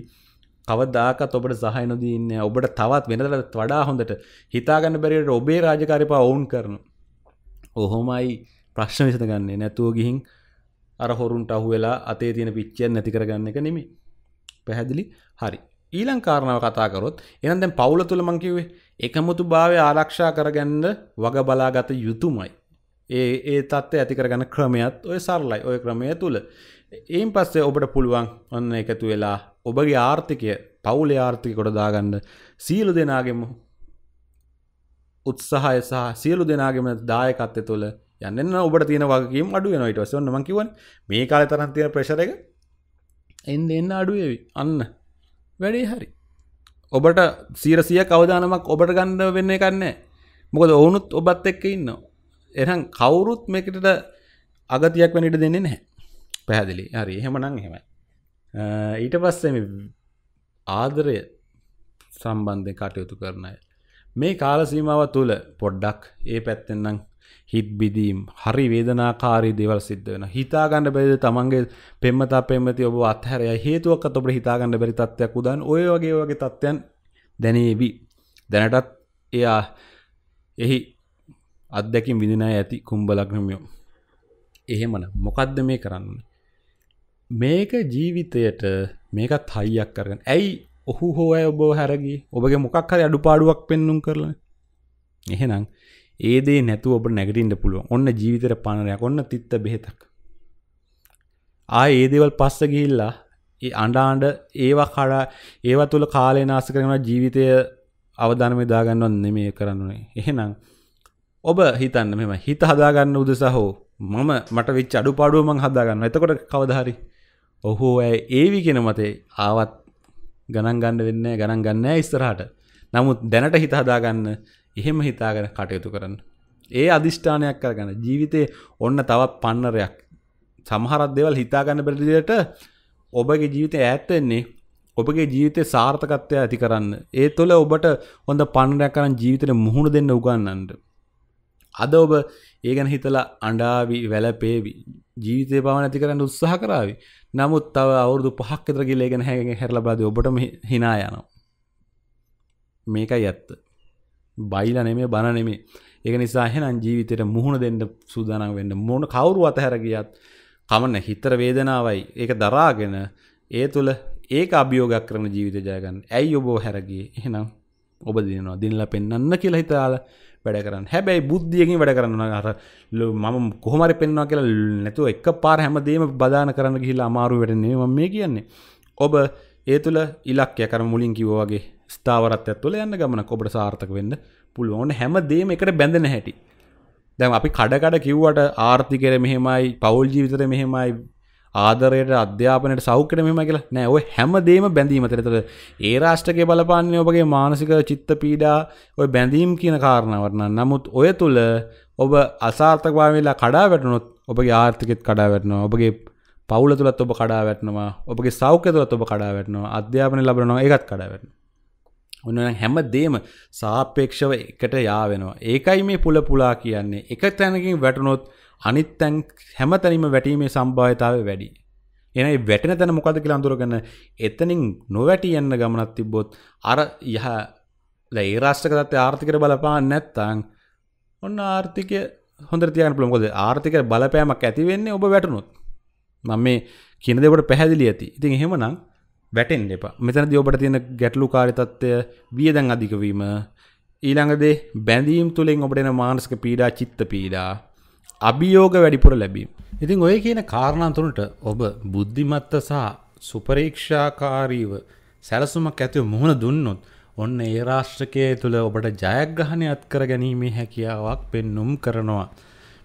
කවදදාකත් ඔබට සහය නොදීන්න ඔබට තවත් වෙනදලත් වඩා හොඳට හිතාගන්න බැරිට ඔබේ රාජකාරිපා ඔවුන් කරන ඔහොමයි ප්‍රශ්න විසතගන්නේ නැතුව ගිහින් අර හොරුන්ට අහු වෙලා අතේ තියෙන පිච්චයන් නැතිකරගන්න එක නෙමේ පැහැදිලි හරි ඊළං කාරණාව කතාකරොත් එනම් දැන් පවුල තුළ මං කිව්වේ එකමුතු භාවය ආරක්ෂා කරගන්න වග බලාගත යුතුමයි. ඒ ඒ தත්ත්වය ඇති කරගන්න ක්‍රමයක් ඔය සරලයි. ඔය ක්‍රමය තුල. එයින් පස්සේ ඔබට පුළුවන් ඔන්න එකතු වෙලා ඔබගේ ආර්ථිකය පවුලේ ආර්ථිකය කොට දාගන්න සීල දෙනාගෙම උත්සාහය සහ සියලු දෙනාගෙම දායකත්වය තුළ යන්න ඔබට තියෙන වගේම අඩුව නොයිට ඔන්න මංකිවන් මේ කාල තරන් තියෙන ප්‍රශර එක එන්න එන්න අඩුවේවි අන්න වැඩේ හරි ඔබට සීරසිය කවදානමක් ඔබට ගන්න වෙන්න කන්නේ මොකද ඕනුත් ඔබත් එක්ක ඉන්න එහම් කවුරුත් මේකට අගතියක් වැනිට දෙන්නේ නැහැ පැහැදිලි හරි එහෙමනං එහෙමයි ඊට පස්සෙම ආදරය සම්බන්ධය කටයුතු කරන අය මේ කාලසීමාව තුළ පොඩ්ඩක් ඒ පැත්තෙන්නම් හිත් බිදීම් හරි වේදනාකාරී දෙවල් සිද්ධ වෙන හිතාගන්න බැරිද තමන්ගේ පෙම්මතා පෙම්මති ඔබ අත්හැරය හේතුවක් ඔබට හිතාගන්න බැරි තත්ත්වයක් උදන් ඔය වගේ වගේ තත්ත්වයන් දැනේවි දැනටත් එයා එහි අත්දැකින් විඳනා ඇති කුම්බලක්නමියෝ එහෙමන මොකක්ද මේ කරන්න මේක ජීවිතයට මේකත් හයියක් කරගන්න ඇයි ඔහු හෝ ඔබ හැරගි ඔබගේ මොකක් හරි අඩුපාඩුවක් පෙන්නුම් කරලා එහෙනම් ඒදේ නැතු ඔබ නැගටින්ට පුළුව ඔන්න ජීවිතර පානරයක් ඔන්න තිත්ත බෙහෙතක් ආ ඒදේවල් පස්ස ගිහිල්ලා ඒ අඩාන්ඩ ඒවා කඩා ඒවා තුළ කාලය නාස කරන ජීවිතය අවධානම දාගන්නවත් නෙමේ කරන්නුනේ එහෙනම් ඔබ හිතන්න මෙම හිත හදාගන්න උදෙස හෝ මම මට විච් අඩු පාඩුවමං හදාගන්න එතකොට කවදහරි ඔහෝ ඇ ඒවි කෙන මතේ ආවත් ගණන් ගන්න වෙන්න ගණන් ගන්න ඉස්සරහට නමුත් දැනට හිත හදාගන්න එහෙම හිතාගෙන කටයුතු කරන්න. ඒ අධිෂ්ඨානයක් කරගන්න ජීවිතේ ඔන්න තවත් පන්නරයක් සමහරත් දෙවල් හිතාගන්න බැරිදියට ඔබගේ ජීවිතය ඇත්තෙන්නේ ඔබගේ ජීවිතය සාර්ථකත්වය ඇති කරන්න ඒ තුළ ඔබට හොඳ පන්නරයක් කරන්න ජීවිතයට මුහුණ දෙන්න උගන්නන්ට අද ඔබ ඒ ගැන හිතලා අඩාවි වැලපේවි ජීවිතය පව ඇති කරන්න උත්සාහ කරාවි නමුත් තව අවුරදු පහක්කතරගේ ලේගෙන හැගෙන හැරලබාද ඔබට හිනා යනවා මේකයි ඇත්ත බයිල නෙමේ බණ නෙමේ ඒක නිසා එහෙනම් ජීවිතයට මුහුණ දෙන්න සූදානම් වෙන්න මොන කවුරු අතහැර ගියත් කමන්න හිතර වේදනාවයි ඒක දරාගෙන ඒ තුළ ඒක අභියෝගක් කරන ජීවිත ජයගන්න ඇයි ඔබෝ හැරගේ එහෙනම් ඔබ දිනවා දිනලා පෙන්න්න කියලා හිතාල වැඩ කරන්න හැබැයි බුද්ධියකින් වැඩ කරන්න අර මම කොහමරි පෙන්වා කියලා නැතුව එක පාර හැමදේම බදාන කරන්න ගිහිලා අමාරු වැඩ නේ මම මේ කියන්නේ ඔබ ඒ තුළ ඉලක්කය කර මුලින් කිව්වාගේ ස්ථාවරත්ය තුළ යන්න ගමන කොබට සාර්ථක වෙන්න පුළුව ඕන හැම දේම එකට බැඳෙන හැටි දැම් අපි කඩකඩ කිව්වට ආර්ථිකර මෙහෙමයි පවුල් ජීවිතර මෙහෙමයි ආදරයට අධ්‍යාපනයට සෞකට මෙම කියලා නෑ ඔය හැම දේම බැඳීම තරතර ඒ රාෂ්ටකය බලපාන්නේ ඔබගේ මානසික චිත්ත පීඩා ඔය බැඳීම් කියන කාරණවරන්න නමුත් ඔය තුළ ඔබ අසාර්ථකවාවෙලා කඩා වැටනොත් ඔබගේ ආර්ථිකෙත් කඩා වැටනවා ඔබගේ පවුල තුළත් ඔබ කඩා වැටනවා ඔබගේ සෞඛ්‍ය තුළත් ඔබ කඩා වැටනවා අධ්‍යාපනය ලබනවා ඒකත් කඩා වැටනවා ඔන්න හැම දේම සාපේක්ෂව එකට යාවෙනවා. ඒකයි මේ පුල පුලා කියන්නේ. එක තැනකින් වැටුනොත් අනිත් තැන් හැම තැනීම වැටීමේ සම්භාවිතාවය වැඩි. එනයි වැටෙන තැන මොකද කියලා අඳුරගන්න එතනින් නොවැටි යන්න ගමනක් තිබ්බොත් අර යහ ඒ රාෂ්ට්‍රක තත්ත්වය ආර්ථිකයට බලපාන්නේ නැත්නම් ඔන්න ආර්ථිකය හොඳට තියාගන්න පුළුවන්. මොකද ආර්ථික බලපෑමක් ඇති වෙන්නේ ඔබ වැටුනොත්. මම මේ කියන දේකට පැහැදිලි ඇති. ඉතින් එහෙමනම් වැටෙන් එප මෙතන දිඔබට තියෙන ගැටලු කාරිතත්වය වියදැන් අධිකවීම ඊළඟදේ බැඳීම් තුළින් ඔබටෙන මානස්ක පීඩා චිත්ත පීඩා අභියෝග වැඩිපුර ලැබීම. ඉතින් ඔය කියන කාරණන්තුනට ඔබ බුද්ධිමත්ත සහ සුපරීක්ෂාකාරීව සැලසුමක් ඇතිව මුහුණ දුන්නොත් ඔන්න ඒ රාශ්ටකය තුළ ඔබට ජයග්‍රහණය අත්කර ගැනීමේ හැකියාවක් පෙන්නුම් කරනවා.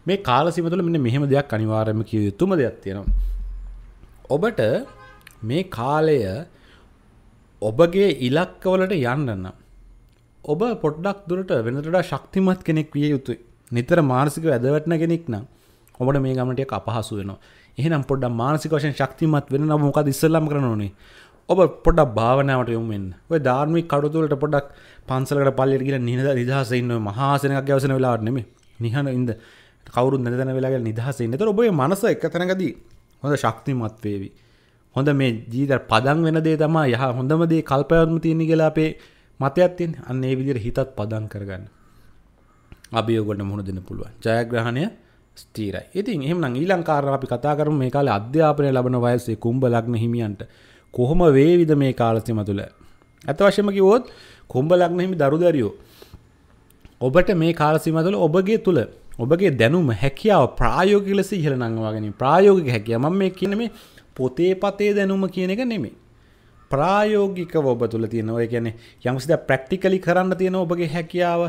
මේ කාලසිමතුළ මෙන්න මෙහෙම දෙයක් අනිවාර්යම කිව යුතුම දෙයක් තියෙනවා. ඔබට මේ කාලය ඔබගේ ඉලක්කවලට යන්නන්න. ඔබ පොඩ්ඩක් දුරට වෙනටඩා ශක්තිමත් කෙනෙක් විය යුතුයි නිතර මානසික ඇදවැටන කෙනෙක් නම් ඔබට මේ ගමටයක් අපහසු වෙන එහනම් පොඩ මානසික වශයෙන් ශක්තිමත් වෙන මොකද ඉස්සල්ලම් කරනනේ ඔබ පොඩක් භාවනාවට යොමෙන් ඔය ධර්මී කඩුතුලට පොඩක් පන්සලට පල්ලට කියල නිද නිදහසන්න මහසනක් ගැවසන වෙලාටනෙම නිහන ඉද කවරු නිදන වෙලාගේ නිදහසන්න තර ඔබේ මනස එක තැනකදී හොඳ ශක්තිමත් වේවී හොඳ මේ ජීත පදන් වෙන දේ තමා යහ හොඳම දේ කල්පයවත්ම තියෙන කියලා අපේ මතයක් තියෙන අන්න ඒ විදිහට හිතත් පදන් කරගන්න. අභියෝගවලට මුහුණ දෙන්න පුළුවන්. ජයග්‍රහණය ස්ථිරයි. ඉතින් එහෙමනම් ඊළඟ කාරණා අපි කතා කරමු මේ කාලේ අධ්‍යාපනය ලබන වයසේ කුම්භ ලග්න හිමියන්ට කොහොම වේවිද මේ කාලසීම තුළ? අත වශයෙන්ම කිව්වොත් කුම්භ ලග්න හිමි දරුදරියෝ ඔබට මේ කාලසීම තුළ ඔබගේ තුළ ඔබගේ දැනුම හැකියාව ප්‍රායෝගික ලෙස ඉහළ නංගවා ගැනීම ප්‍රායෝගික හැකියාව මම මේ කියන්නේ මේ පොතේ පතේ දැනුම කියන එක නෙමේ. ප්‍රායෝගිකව ඔබ තුළ තියෙන ඔය කියන්නේ යම්සිද ප්‍රැක්ටිකලි කරන්න තියෙන ඔබගේ හැකියාව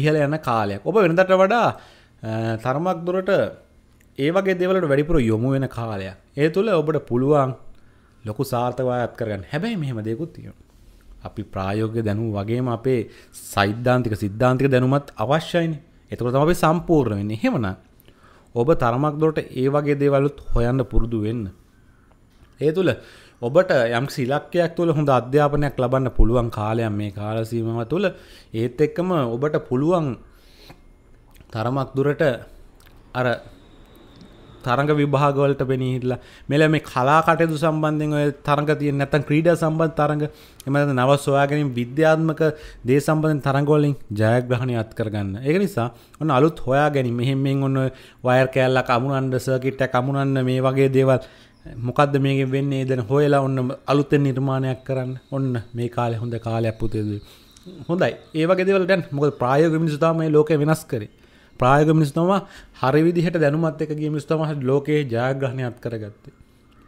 ඉහළ යන කාලයක්. ඔබ වෙනදට වඩා තරමක් දුරට ඒ වගේ දේවලට වැඩිපුර යොමු වෙන කාලයක්. ඒ තුළ ඔබට පුළුවන් ලොකු සාර්ථකවායත් කරගන්න. හැබැයි මෙහෙම දෙයක්ත් තියෙනවා. අපි ප්‍රායෝගික දැනුම වගේම අපේ සෛද්ධාන්තික සිද්ධාන්තික දැනුමත් අවශ්‍යයිනේ. එතකොට තමයි අපි සම්පූර්ණ වෙන්නේ. එහෙමනම් ඔබ තරමක් දුරට ඒ වගේ දේවලුත් හොයන්න පුරුදු වෙන්න. ඒ තුළ ඔබට යම් සිලක්කයක් තුළ හොඳ අධ්‍යාපනයක් ලබන්න පුළුවන් කාලයක් මේ කාලසීමම තුළ ඒත් එක්කම ඔබට පුළුවන් තරමක් දුරට අර තරග විභාගවලට පෙනීහිටලා මෙල මේ කලා කටයුතු සම්බන්ධෙන් ඔය තරග තියෙන නැත්තම් ක්‍රීඩා සම්බන්ධ තරග එමෙතන නව සොයාගැනීම විද්‍යාත්මක දේ සම්බන්ධයෙන් තරග වලින් ජයග්‍රහණය අත් කරගන්න. ඒක නිසා ඔන්න අලුත් හොයා ගැනීම. මෙහෙන් මෙන් ඔන්න වයර් කෑල්ලක් අමුණන්න සර්කිට් එකක් අමුණන්න මේ වගේ දේවල් මොකක්ද මේක වෙන්නේ දැන හොයලා ඔන්න අලුතෙන් නිර්මාණයක් කරන්න ඔන්න මේ කාලෙ හොඳ කාලයක් පුතේද හොඳයි ඒවගේදවල දැන් මොක ප්‍රායෝග මිනිස්තාම ලෝක වෙනස් කරේ ප්‍රායග මිනිස්තම හරි විදිහට දැනුමත් එක ගිය මිස්තම ලෝකයේ ජයග්‍රහණයක් කරගත්තේ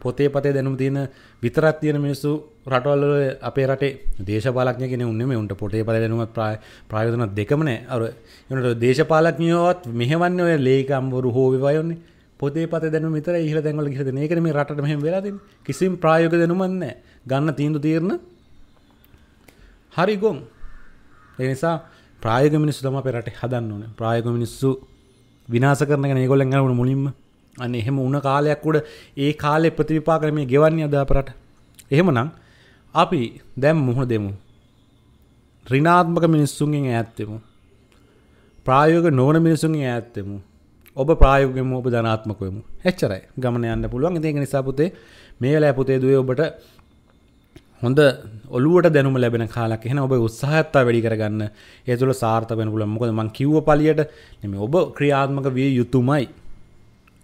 පොතේ පතේ දැනුම් තියෙන විතරත් තියෙන මිනිස්සු රටවල්ල අපේ රටේ දේශපාලක්ඥගෙන උන්නෙම උන්ට පොටේ පල දැනුමත් ප්‍රාය ප්‍රයෝජනත් දෙකමනෑ අර එනට දේශපාලක්ඥයවත් මෙහවන්න ඔය ලේකම්බොරු හෝවිවයන්නේ පොතේ පත දැන මෙතර ඉහල දැන්වල ගිහිද ඒකන මේ රට මෙහම වෙලාද කිසිම් ප්‍රායෝග දෙනුමන්න ගන්න තීන්දු තීරණ හරි ගොම් එනිසා ප්‍රායග මිනිස්සු තම පෙරට හදන්න ඕන ප්‍රායග මිනිස්සු විනාස කරන ගොල ගනට මුලින්ම අන්න එහෙම උන කාලයක් උඩ ඒ කාලෙ ප්‍රතිවිපා කරමේ ගෙවන්නේ අදාපරට එහෙම නම් අපි දැම් මුහුණ දෙමු රිනාත්මක මිනිස්සුන්ගෙන් ඇත්තෙමු ප්‍රායෝග නෝන මිනිසුන්ගේ ඇත්තෙමු ඔබ ප්‍රායෝගම ඔබ ධනාත්මකයම එච්චරයි ගමන යන්න පුළුවන් ඉතින් ඒක නිසා පුතේ මේ වෙලාවේ පුතේ දුවේ ඔබට හොඳ ඔලුවට දැනුම ලැබෙන කාලක් එහෙනම් ඔබ උත්සාහයත් වැඩි කරගන්න ඒ තුළ සාර්ථක වෙන්න පුළුවන් මොකද මම කිව්ව පළියට නෙමෙයි ඔබ ක්‍රියාත්මක විය යුතුමයි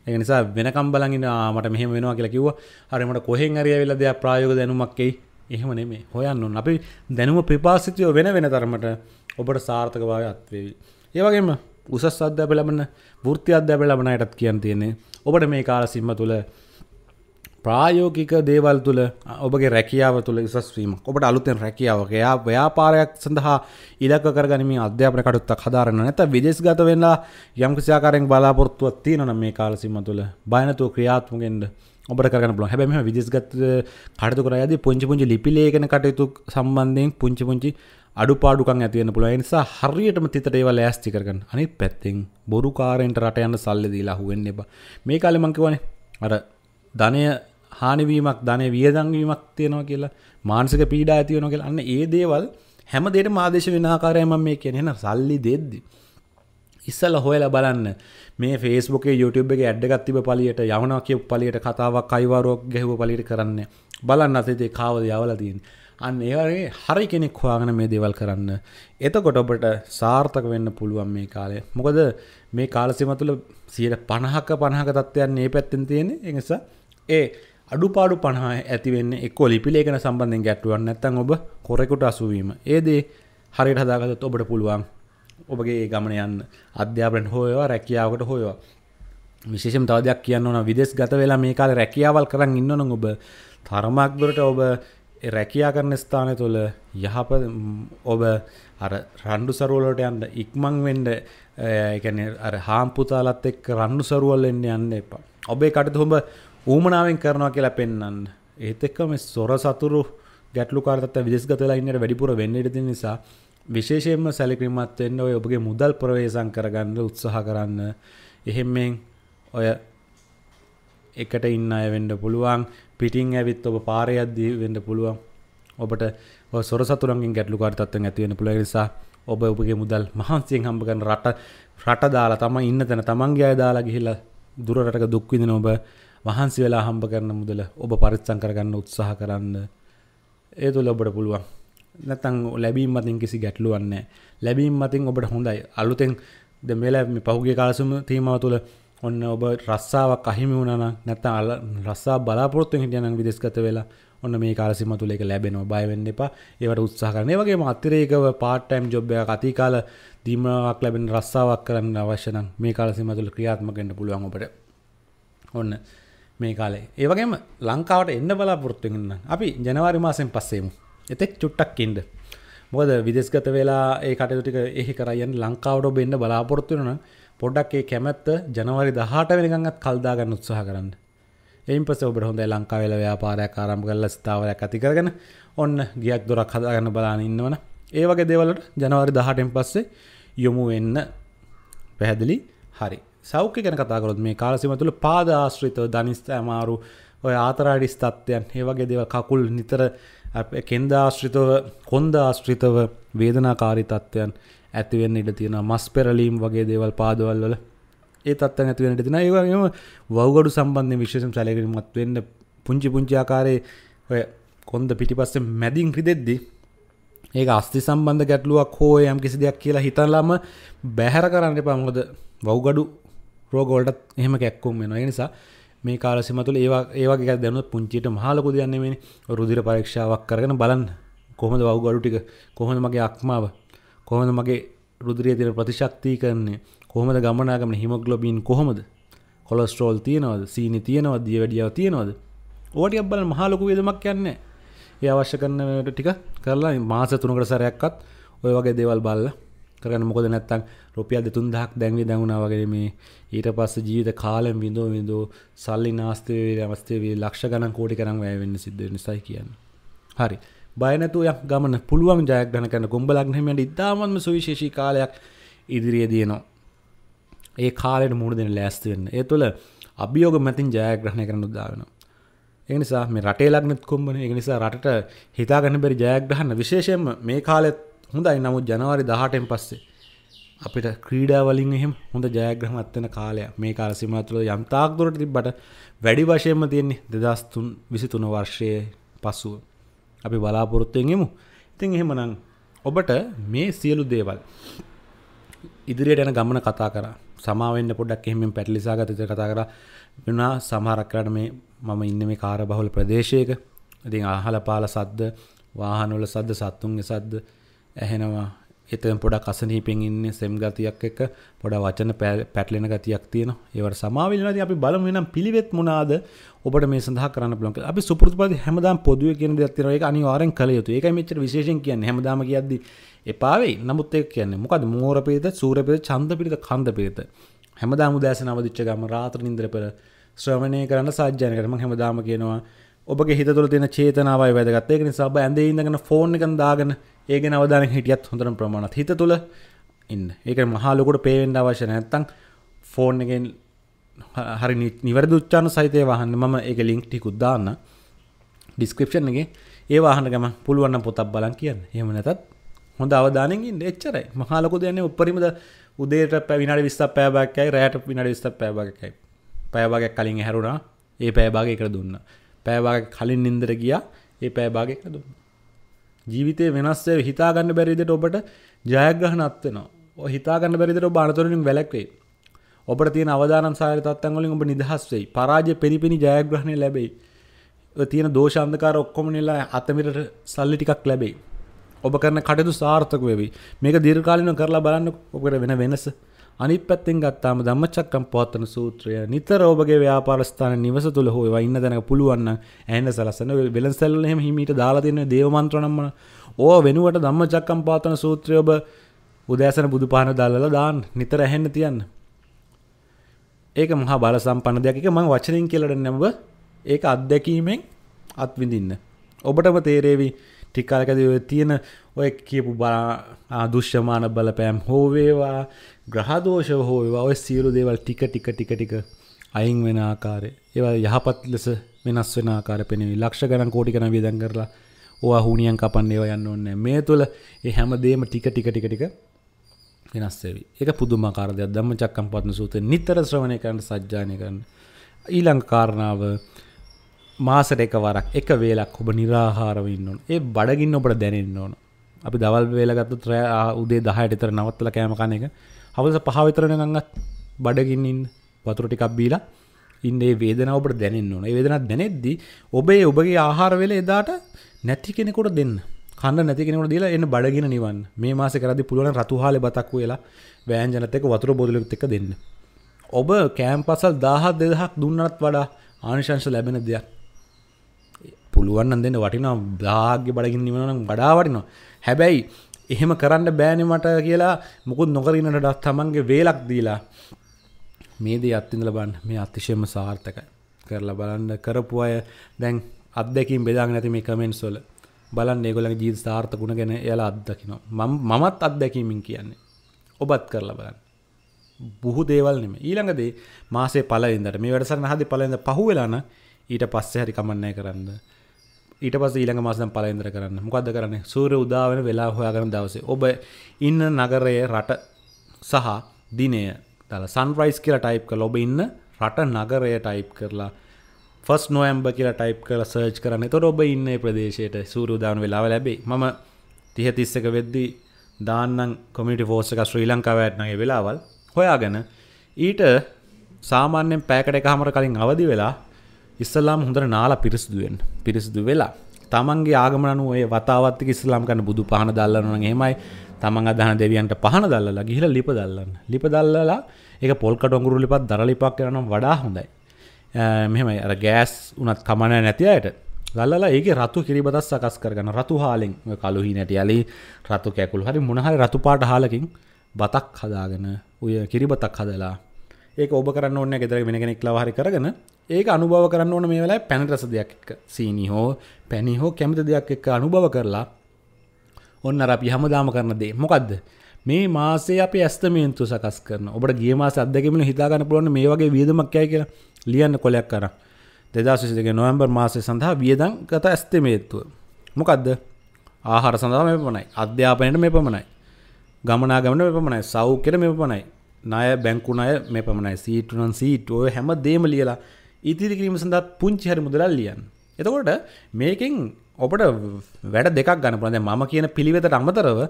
ඒක නිසා වෙනකම් බලන් ඉන්න මට මෙහෙම වෙනවා කියලා කිව්වා හරි මට කොහෙන් හරි ඇවිල්ලා දෙයක් ප්‍රායෝගික දැනුමක් එයි එහෙම නෙමෙයි හොයන්න ඕන අපි දැනුම ප්‍රපාසිතය වෙන වෙන තරමට ඔබට සාර්ථකභාවය අත්වේවි ඒ වගේම උසස් අධ්‍යාපනය ලැබෙන ෘත්ති අධ්‍යප ලබනයටත් කියන් තියන්නේ ඔබට මේ කාල සිම්ම තුළ ප්‍රායෝකික දේවල් තුළ ඔබගේ රැකියාව තුළ ඉසස්වීම ඔබට අලුතෙන් රැකියාවකයා ව්‍යාපාරයක් සඳහා ඉලක කරගනිම අධ්‍යාපන කටුත්තක් හදාරන්න නැත විදෙස්ගත වෙලා යම්කිසිාකාරෙන් බලාපොරත්තුවත් තියනන මේ කාලසිම තුළ බයනතු ක්‍රියාත්මගෙන්ට ඔබට කරන බල හැබැම විදෙස්ගත් කටතුකර ඇද පුංචි පුංචි ලිපිලේගෙන කටයුතු සම්බන්ධයෙන් පුංචි පුංචි අඩුපාඩුකන් ඇතිවෙන පුළුව නිසා හරියටම තිතට ඒව ලෑස්ති කරගන්න අනිත් පැත්තෙන් බොරු කාරෙන්ට රට යන්න සල්ලි දීලා හුවෙන්න එපා මේ කාලේ මං කියවනේ අර ධනය හානිවීමක් ධනය වියදම්වීමක් තියෙනවා කියලා මානසික පීඩා ඇති වෙනවා කියලා අන්න ඒ දේවල් හැම දෙයකම ආදේශ වෙන ආකාරය මම මේ කියන්නේ නේද සල්ලි දෙද්දි ඉස්සලා හොයලා බලන්න මේ Facebook එකේ YouTube එකේ ඇඩ් එකක් තිබ්බ පළියට යවනවා කියපු පළියට කතාවක් අයවරුවක් ගැහුව පළියට කරන්නේ බලන්න අතේ කාවද යවලා තියෙන්නේ අන්න ඒවගේ හරි කෙනෙක් හොයාගෙන මේ දේවල් කරන්න එතකොට ඔබට සාර්ථක වෙන්න පුළුවන් මේ කාලය මොකද මේ කාලසිම තුළ සියට පණහක පණහක තත්ත්වයන් ඒ පැත්තෙන් තියෙන එනිස ඒ අඩුපාඩු පණහා ඇතිවෙන්න එක් ලිපිලේකන සම්බන්ධෙන් ගැටුවන් නැත්තන් ඔබ කොරෙකුට අසුවීම ඒදේ හරියට හදාගතත් ඔබට පුළුවන් ඔබගේ ගමන යන්න අධ්‍යාපනට හෝයවා රැකියාවට හෝයවා විශේෂම තවදයක් කියන්න ඕන විදෙස් ගත වෙලා මේ කාල රැකියාවල් කරන්න ඉන්නන ඔබ තරමක්දුරට ඔබ රැකයා කරන ස්ථානය තුළ යහප ඔබ අර රණ්ඩු සරුවලට යන්න ඉක්මං වෙන්ඩ එකන අර හාම්පුතාලත් එක් රණ්ඩු සරුවල් එන්න යන්න එපා ඔබේ කට හොඹ ඌමනාවෙන් කරනවා කියලා පෙන්න්න ඒත් එක්කම සොර සතුරු ගැටලු කාරත විදෙස්ගතලා ඉන්නට වැඩිපුර වෙන්නට ති නිසා විශේෂයෙන්ම සැලික්‍රීමත් වෙන්න ඔය ඔබගේ මුදල් ප්‍රවේශන් කරගන්න උත්සාහ කරන්න එහෙම ඔය එකට ඉන්න අය වෙන්ඩ පුළුවන් පිටින් ඇවිත් ඔබ පාරයද්දී වෙන්න පුළුවන් ඔබට සොර සතුරන්ගින් ගැටලු කාරිතත්වෙන් ඇතිවෙන පුළුවන් නිසා ඔබ ඔබගේ මුදල් මහන්සියෙන් හම්බ කරන රට රට දාලා තම ඉන්න තැන තමන්ගේ අය දාලා ගිහිල්ලා දුර රටක දුක් විඳින ඔබ වහන්සි වෙලා හම්බ කරන මුදල ඔබ පරිත්සං කරගන්න උත්සාහ කරන්න ඒ තුළ ඔබට පුළුවන් නැතන් ලැබීම් මතින් කිසි ගැටලුවන්නේ ලැබීම් මතින් ඔබට හොඳයි අලුතෙන් ද මෙලා පහුගේ කාලසුම තීමාව තුළ ඔන්න ඔබ රස්සාාවක් අහිමි වුණන නැත අල රස්සා බලාපොරත්තු හිටියන විදෙස්ගත වෙලා ඔන්න මේ කාලසිම තුළෙක ලැබෙනවා බයවෙන්න එපා ඒවට උත්සාහ කරනය වගේ අතරේකව පාටටයිම් ජොබ්බයක් අතිකාල දීමක් ලැබෙන රස්සාාවක් කරන්න අවශ්‍යනම් මේ කාලසිම තුළ ක්‍රියාත්මකෙන්ට පුළුවන් ඔබට ඔන්න මේ කාලේ ඒවගේම ලංකාවට එන්න බලාපොරත්තුගන්න අපි ජනවාරි මාසෙන් පස්සේමු එතෙක් චුට්ටක් ඉන්ද මොද විදෙස්ගත වෙලා ඒ කටයුටික එහි කරයන් ලංකාවට බෙන්න්න බලාපොරත්තුවන පොඩක් ඒ කැමැත්ත ජනවරි 18 වෙනිකන්වත් කල්දා ගන්න උත්සාහ කරන්න. එයින් පස්සේ ඔබට හොඳ ලංකාවේ වෙල ව්‍යාපාරයක් ආරම්භ කරලා ස්ථාවරයක් ඇති කරගෙන ඔන්න ගියක් දොරක් හදාගන්න බලන ඉන්නවනේ. ඒ වගේ දේවල් වලට ජනවරි 18න් පස්සේ යොමු වෙන්න පැහැදිලි. හරි. සෞඛ්‍ය ගැන කතා කරොත් මේ කාලසීම තුළ පාද ආශ්‍රිතව ධනිස්ත අමාරු ඔය ආතරාඩිස් තත්ත්වයන් ඒ වගේ දේවල් කකුල් නිතර කෙන්ද ආශ්‍රිතව කොන්ද ආශ්‍රිතව වේදනාකාරී තත්ත්වයන් ඇතිවෙන් ඉට තියෙන මස් පෙරලීම් වගේ දේවල් පාදවල් වල ඒ තත්ත ඇතිවෙනට තින ඒවගේම වවගඩු සම්බන්ධ විශෂම් සැලකිරීමත් වෙන්න පුංචි පුංචාකාරයේ ඔය කොන්ද පිටිපස්සෙ මැදින් හිදෙද්දි ඒ අස්ති සම්බන්ධ ගැටලුවක් හෝ යම් කිසි දෙයක් කියලා හිතලාම බැහැර කරන්න පමොද වව්ගඩු රෝගෝල්ඩත් එහෙම කැක්කුම් වෙන නිසා මේ කාලසිමතුල ඒවා ඒවාගේ දැනු පුංචිට මහලකු දයන්නේ මේ රුදිර පරීක්ෂාවක් කරගෙන බලන්න කොහොමද වව්ගඩු ටික කොහොඳ මගේ අක්මාව කොහොමද මගේ රුදුරිය තියෙන ප්‍රතිශක්තිකරණය කොහොමද ගමනාගමන හිමොග්ලොබින් කොහොමද කොලස්ට්‍රෝල් තියනවද සීනි තියනවද දිය වැඩියාව තියනවද ඕටිය බල මහලොකු වේදමක් යන්නේ ඒ අවශ්‍ය කරනට ටික කරලා මාස තුනකට සැරයක්වත් ඔය වගේ දේවල් බලලා කරන්න මොකද නැත්තම් රුපියල් 3000ක් දැන්වි දැන්ුණා වගේ මේ ඊට පස්සේ ජීවිත කාලෙම විඳෝ විඳෝ සල්ලි නාස්ති වේ අවස්ථේ වේ ලක්ෂ ගණන් කෝටි ගණන් වැය වෙන්න සිද්ධ වෙන නිසායි කියන්නේ හරි බයනතුය ගමන පුළුවන් ජයග්‍රන කරන ගොම්බලක්නහමට ඉතාමත්ම සුවිශේෂී කාලයක් ඉදිරිය දයනවා. ඒ කාලයට මුණ දෙන ලෑස්තිවෙන්න ඒ තුළ අභියෝග මැතින් ජයග්‍රහණය කරන උදාවෙනවා. එනිසා මේ රටේ ලක්නත් කොම්බන එක නිසා රට හිතාගන්න බැරි ජයග්‍රහන්න විශේෂයෙන්ම මේ කාලෙත් හොඳයි නමුත් ජනවාරි දහටෙන් පස්සේ අපිට ක්‍රීඩාවලින් එහෙම හොඳ ජයග්‍රහමත්වන කාලය මේ කාල සිමතුළ යම්තාක්දුරට තිබට වැඩි වශයෙන්ම තියෙන්නේ දෙදස්තුන් විසි තුන වර්ෂය පසුව අපි බලාපොරොත්තුයෙන්ෙමු ඉතින් එහෙමනම් ඔබට මේ සියලු දේවල් ඉදිරියට යන ගමන කතා කරා සමාවෙන්න පොඩක් එහෙමෙන් පැටලිසා ගත ඉතින් කතා කරා වෙනා සමහරක් කරාට මේ මම ඉන්නේ මේ කාර්යබහුල ප්‍රදේශයක ඉතින් අහල පාල සද්ද වාහනවල සද්ද සත්තුන්ගේ සද්ද ඇහෙනවා එතන පොඩක් අසනීපෙන් ඉන්නේ සෙම් ගතියක් එක පොඩ වචන පැටලෙන ගතියක් තියෙනවා. ඒවට සමාව වෙනවා. ඉතින් අපි බලමු වෙනම් පිළිවෙත් මොනවාද ඔබට මේ සඳහා කරන්න පුළුවන් කියලා. අපි සුපුරුදු පරිදි හැමදාම පොදුවේ කියන දේක් තියෙනවා. ඒක අනිවාර්යෙන් කළ යුතුයි. ඒකයි මෙච්චර විශේෂයෙන් කියන්නේ. හැමදාම කියද්දි එපා වෙයි. නමුත් ඒක කියන්නේ මොකද? මෝර පිරිත, සූර පිරිත, ඡන්ද පිරිත, කන්ද පිරිත. හැමදාම උදෑසන අවදිච්ච ගම රාත්‍රී නින්දර පෙර ශ්‍රවණය කරන්න සාජ්ජායන කරන මම හැමදාම කියනවා ඔබගේ හිත තුළ තියෙන චේතනාවයි වැදගත්. ඒක නිසා ඔබ ඇඳේ ඉඳගෙන ෆෝන් එකෙන් දාගෙන ඒක නවදාන හිටියත් හොඳර ප්‍රමාණත් හිත තුළ ඉන්න ඒක මහාලොකට පේෙන්ඩ අවශ්‍ය නැත්තං ෆෝන් එකෙන් හරි නිවැරදි උච්චාන සහිතය වහන්න මම එක ලිංක් ටිකුත් දාන්න ඩිස්ක්‍රපෂන් එක ඒ වාහන ගම පුළුවන්න පොතක් බලන් කියන්න හෙම නැතත් හොඳ අවධානකින් එච්චරයි මහලොක දෙන්නේ උපරිමද උදේට පැවිනාට විස්ත පෑබැක්කයි රෑට පිනාට විස්ත පෑබගකයි පෑබගක් කලින් හැරුණා ඒ පෑබාග එකට දුන්න පෑබාග කලින් නින්දර ගියා ඒ පෑබාග එක දුන්න ජීවිතය වෙනස්සේ හිතාගන්න බැරිදිට ඔබට ජයග්‍රහණත්වෙනවා ඔ හිතාගන්න බැරිදිට ඔබ අනතුරින් වැලැක්වේ ඔබට තියෙන අවධානම් සාර තත්ත්වන්ගලින් ඔබ නිදහස් වෙයි පරාජය පිරිපිනි ජයග්‍රහණය ලැබෙයි තියෙන දෝෂන්දකාර ඔක්කොම නිලා අතමිරට සල්ලි ටිකක් ලැබෙයි ඔබ කරන කටයුතු සාර්ථක වෙවි මේක දීර්ඝකාලීනව කරලා බලන්න ඔබට වෙන වෙනස අනිත් පැත්තෙන් ගත්තාම ධම්මචක්කම් පවත්තන සූත්‍රය නිතර ඔබගේ ව්‍යාපාරස්ථාන නිවස තුල හෝ ඒවා ඉන්න දැනක පුළුවන් නම් ඇහෙන්න සලසන වෙලන්සැල් වල එහෙම හිමීට දාලා තියෙන දේව මන්ත්‍රණම් ඕවා වෙනුවට ධම්මචක්කම් පවත්තන සූත්‍රය ඔබ උදෑසන බුදු පහන දාලා දාන්න නිතර ඇහෙන්න තියන්න ඒක මහා බල සම්පන්න දෙයක් එක මම වචනින් කියලා දෙන්න ඔබ ඒක අත්දැකීමෙන් අත්විඳින්න ඔබටම තේරේවි ටිකකාලකදී ඔය තියෙන ඔය කියපු දුෂ්‍යමාන බලපෑම් හෝ වේවා ග්‍රහදෝෂව හෝ ඔය සියලු දේවල් ටික ටික ටික ටික අයින් වෙන ආකාරය ඒවා යහපත් ලෙස වෙනස් වෙන ආකාර පෙනෙවි ලක්ෂ ගණන් කෝටි ගණන් වියදම් කරලා ඕවා හුනියන් කපන්න ඒවා යන්න ඕනේ මේ තුල ඒ හැම දෙයක්ම ටික ටික ටික ටික වෙනස් වෙවි ඒක පුදුමාකාර දෙයක් ධම්මචක්කම්පවත්තන සූත්‍රය නිතර ශ්‍රවණය කරන්න සජ්ජායනය කරන්න ඊළඟ කාරණාව මාසට එක වරක් එක වේලක් ඔබ निराහාරව ඉන්න ඕන ඒ බඩගින්න ඔබට දැනෙන්න ඕන අපි දවල් වේල ගත්තොත් උදේ 10ට විතර නවත්තලා කෑම කන එක හවස පහවිතරනගංගත් බඩගින්නින් වතුර ටිකක් බීලා ඉන්නේ වේදනාව ඔබට දැනෙන්න ඕන. ඒ වේදනාව දැනෙද්දි ඔබේ ඔබගේ ආහාර වේල එදාට නැති කෙනෙකුට දෙන්න. කන්න නැති කෙනෙකුට දීලා එන්න බඩගින නිවන්න. මේ මාසේ කරද්දි පුළුවන් රතුහාලේ බතක් වේලා වෑංජනත් එක්ක වතුර බෝතලෙත් එක්ක දෙන්න. ඔබ කෑම්පසල් 1000 2000ක් දුන්නත් වඩා ආනිශංශ ලැබෙන දෙයක්. පුළුවන් නම් දෙන්න වටිනවා. දාහක්ගේ බඩගින්න නිවන නම් වඩා වටිනවා. හැබැයි එහෙම කරන්න බෑනෙ මට කියලා මුකුත් නොකරන්නට තමන්ගේ වේලක් දීලා මේ දේ අත්තිඳල බන් මේ අතිශයම සාර්ථකයි කරලා බලන්න කරපු අය දැන් අත්දැකින් බෙදාග නැති මේ කමෙන්ට් සොල බලන්න ඒගොලගේ ජීවිත සාර්ථකුණ ගැන එයාලා අත්දකිනවා මමත් අත්දැකීමින් කියන්නේ ඔබත් කරලා බලන්න බොහු දේවල් නෙමෙයි. ඊළඟදී මාසේ පළවෙනිදට මේ වැඩසටහන හදි පළවෙනිද පහුවෙලා නම් ඊට පස්සේ හරි කමන්නේ කරන්නේ. ඊට පස ඊළඟ මාසම් පලඉදර කරන්න මොකක්ද කරන්නේ සූර උදාවන වෙලා හොයාගන දවසේ ඔබ ඉන්න නගරය රට සහ දිනය තල සන්රයිස් කියලා ටයිප් කළ ඔබ ඉන්න රට නගරය ටයිප් කරලා ෆස් නොයම්බ කියලා ටයිප් කල සර්ච් කරන්න තොට ඔබ ඉන්න ප්‍රදේශයට සූරුදාන වෙලාව ලැබේ මම තිහ තිස්සක වෙද්දි දාන්නම් කොමිටි ෝස්සක ශ්‍රී ලංකාවඇත්නගේ වෙලාවල් හොයාගැන ඊට සාමාන්‍යෙන් පෑකට එකහමර කලින් අවදි වෙලා ඉස්සලාම් හොඳට නාලා පිරිසිදුවෙන් පිරිසිදු වෙලා තමන්ගේ ආගමනු ඔය වතාවත්තික ඉස්ලාම් කන්න බුදු පහන දල්ලන්නන හෙමයි තමන් අදහන දෙවියන්ට පහන දල්ලලා ගිහිල ලිප දල්ලන්න ලිප දල්ලලා එක පොල්කට ඔගුරු ලිපත් දරලිපක් කරනම් වඩා හොඳයි මෙමයි අර ගෑස් උනත් කමන නැති අයට දල්ලලා ඒක රතු කිරිබදත් සකස් කරගන්න රතු හාලෙන් කලුහි නැටියලි රතු කැකුල් හරි මොනහරි රතු පාට හාලකින් බතක් හදාගෙන ඔය කිරිබතක් හදලා ඒක ඔබ කරන්න ඔන්න ගෙදර වෙනගෙන එක්ලා හරි කරගෙන ඒක අනුභව කරන්න ඕන මේ වෙලාවේ පැන රස දෙයක් එක්ක සීනි හෝ පැණි හෝ කැමති දෙයක් එක්ක අනුභව කරලා ඔන්න අර අපි හැමදාම කරන දේ මොකද්ද මේ මාසේ අපි ඇස්තමේන්තු සකස් කරන ඔබට ගිය මාසේ අත්දැකීම හිතා ගන්න පුළුවන් මේ වගේ වියදමක් යයි කියලා ලියන්න කොලයක් අරන් 2022 නොවැම්බර් මාසය සඳහා වියදම් ගත ඇස්තමේන්තුව මොකද්ද ආහාර සඳහා මේ පමණයි අධ්‍යාපනයට මේ පමණයි ගමනාගමන මේ පමණයි සෞඛ්‍යයට මේ පමණයි ණය බැංකු ණය මේ පමණයි සීට් නම් සීට් ඔය හැම දෙම ලියලා ඉතිරි කිරීම සඳහා පුංචි හරි මුදලල් ලියන්න. එතකොට මේකෙන් ඔබට වැඩ දෙකක් ගන්න පුළන්ද මම කියන පිළිවෙතට අමතරව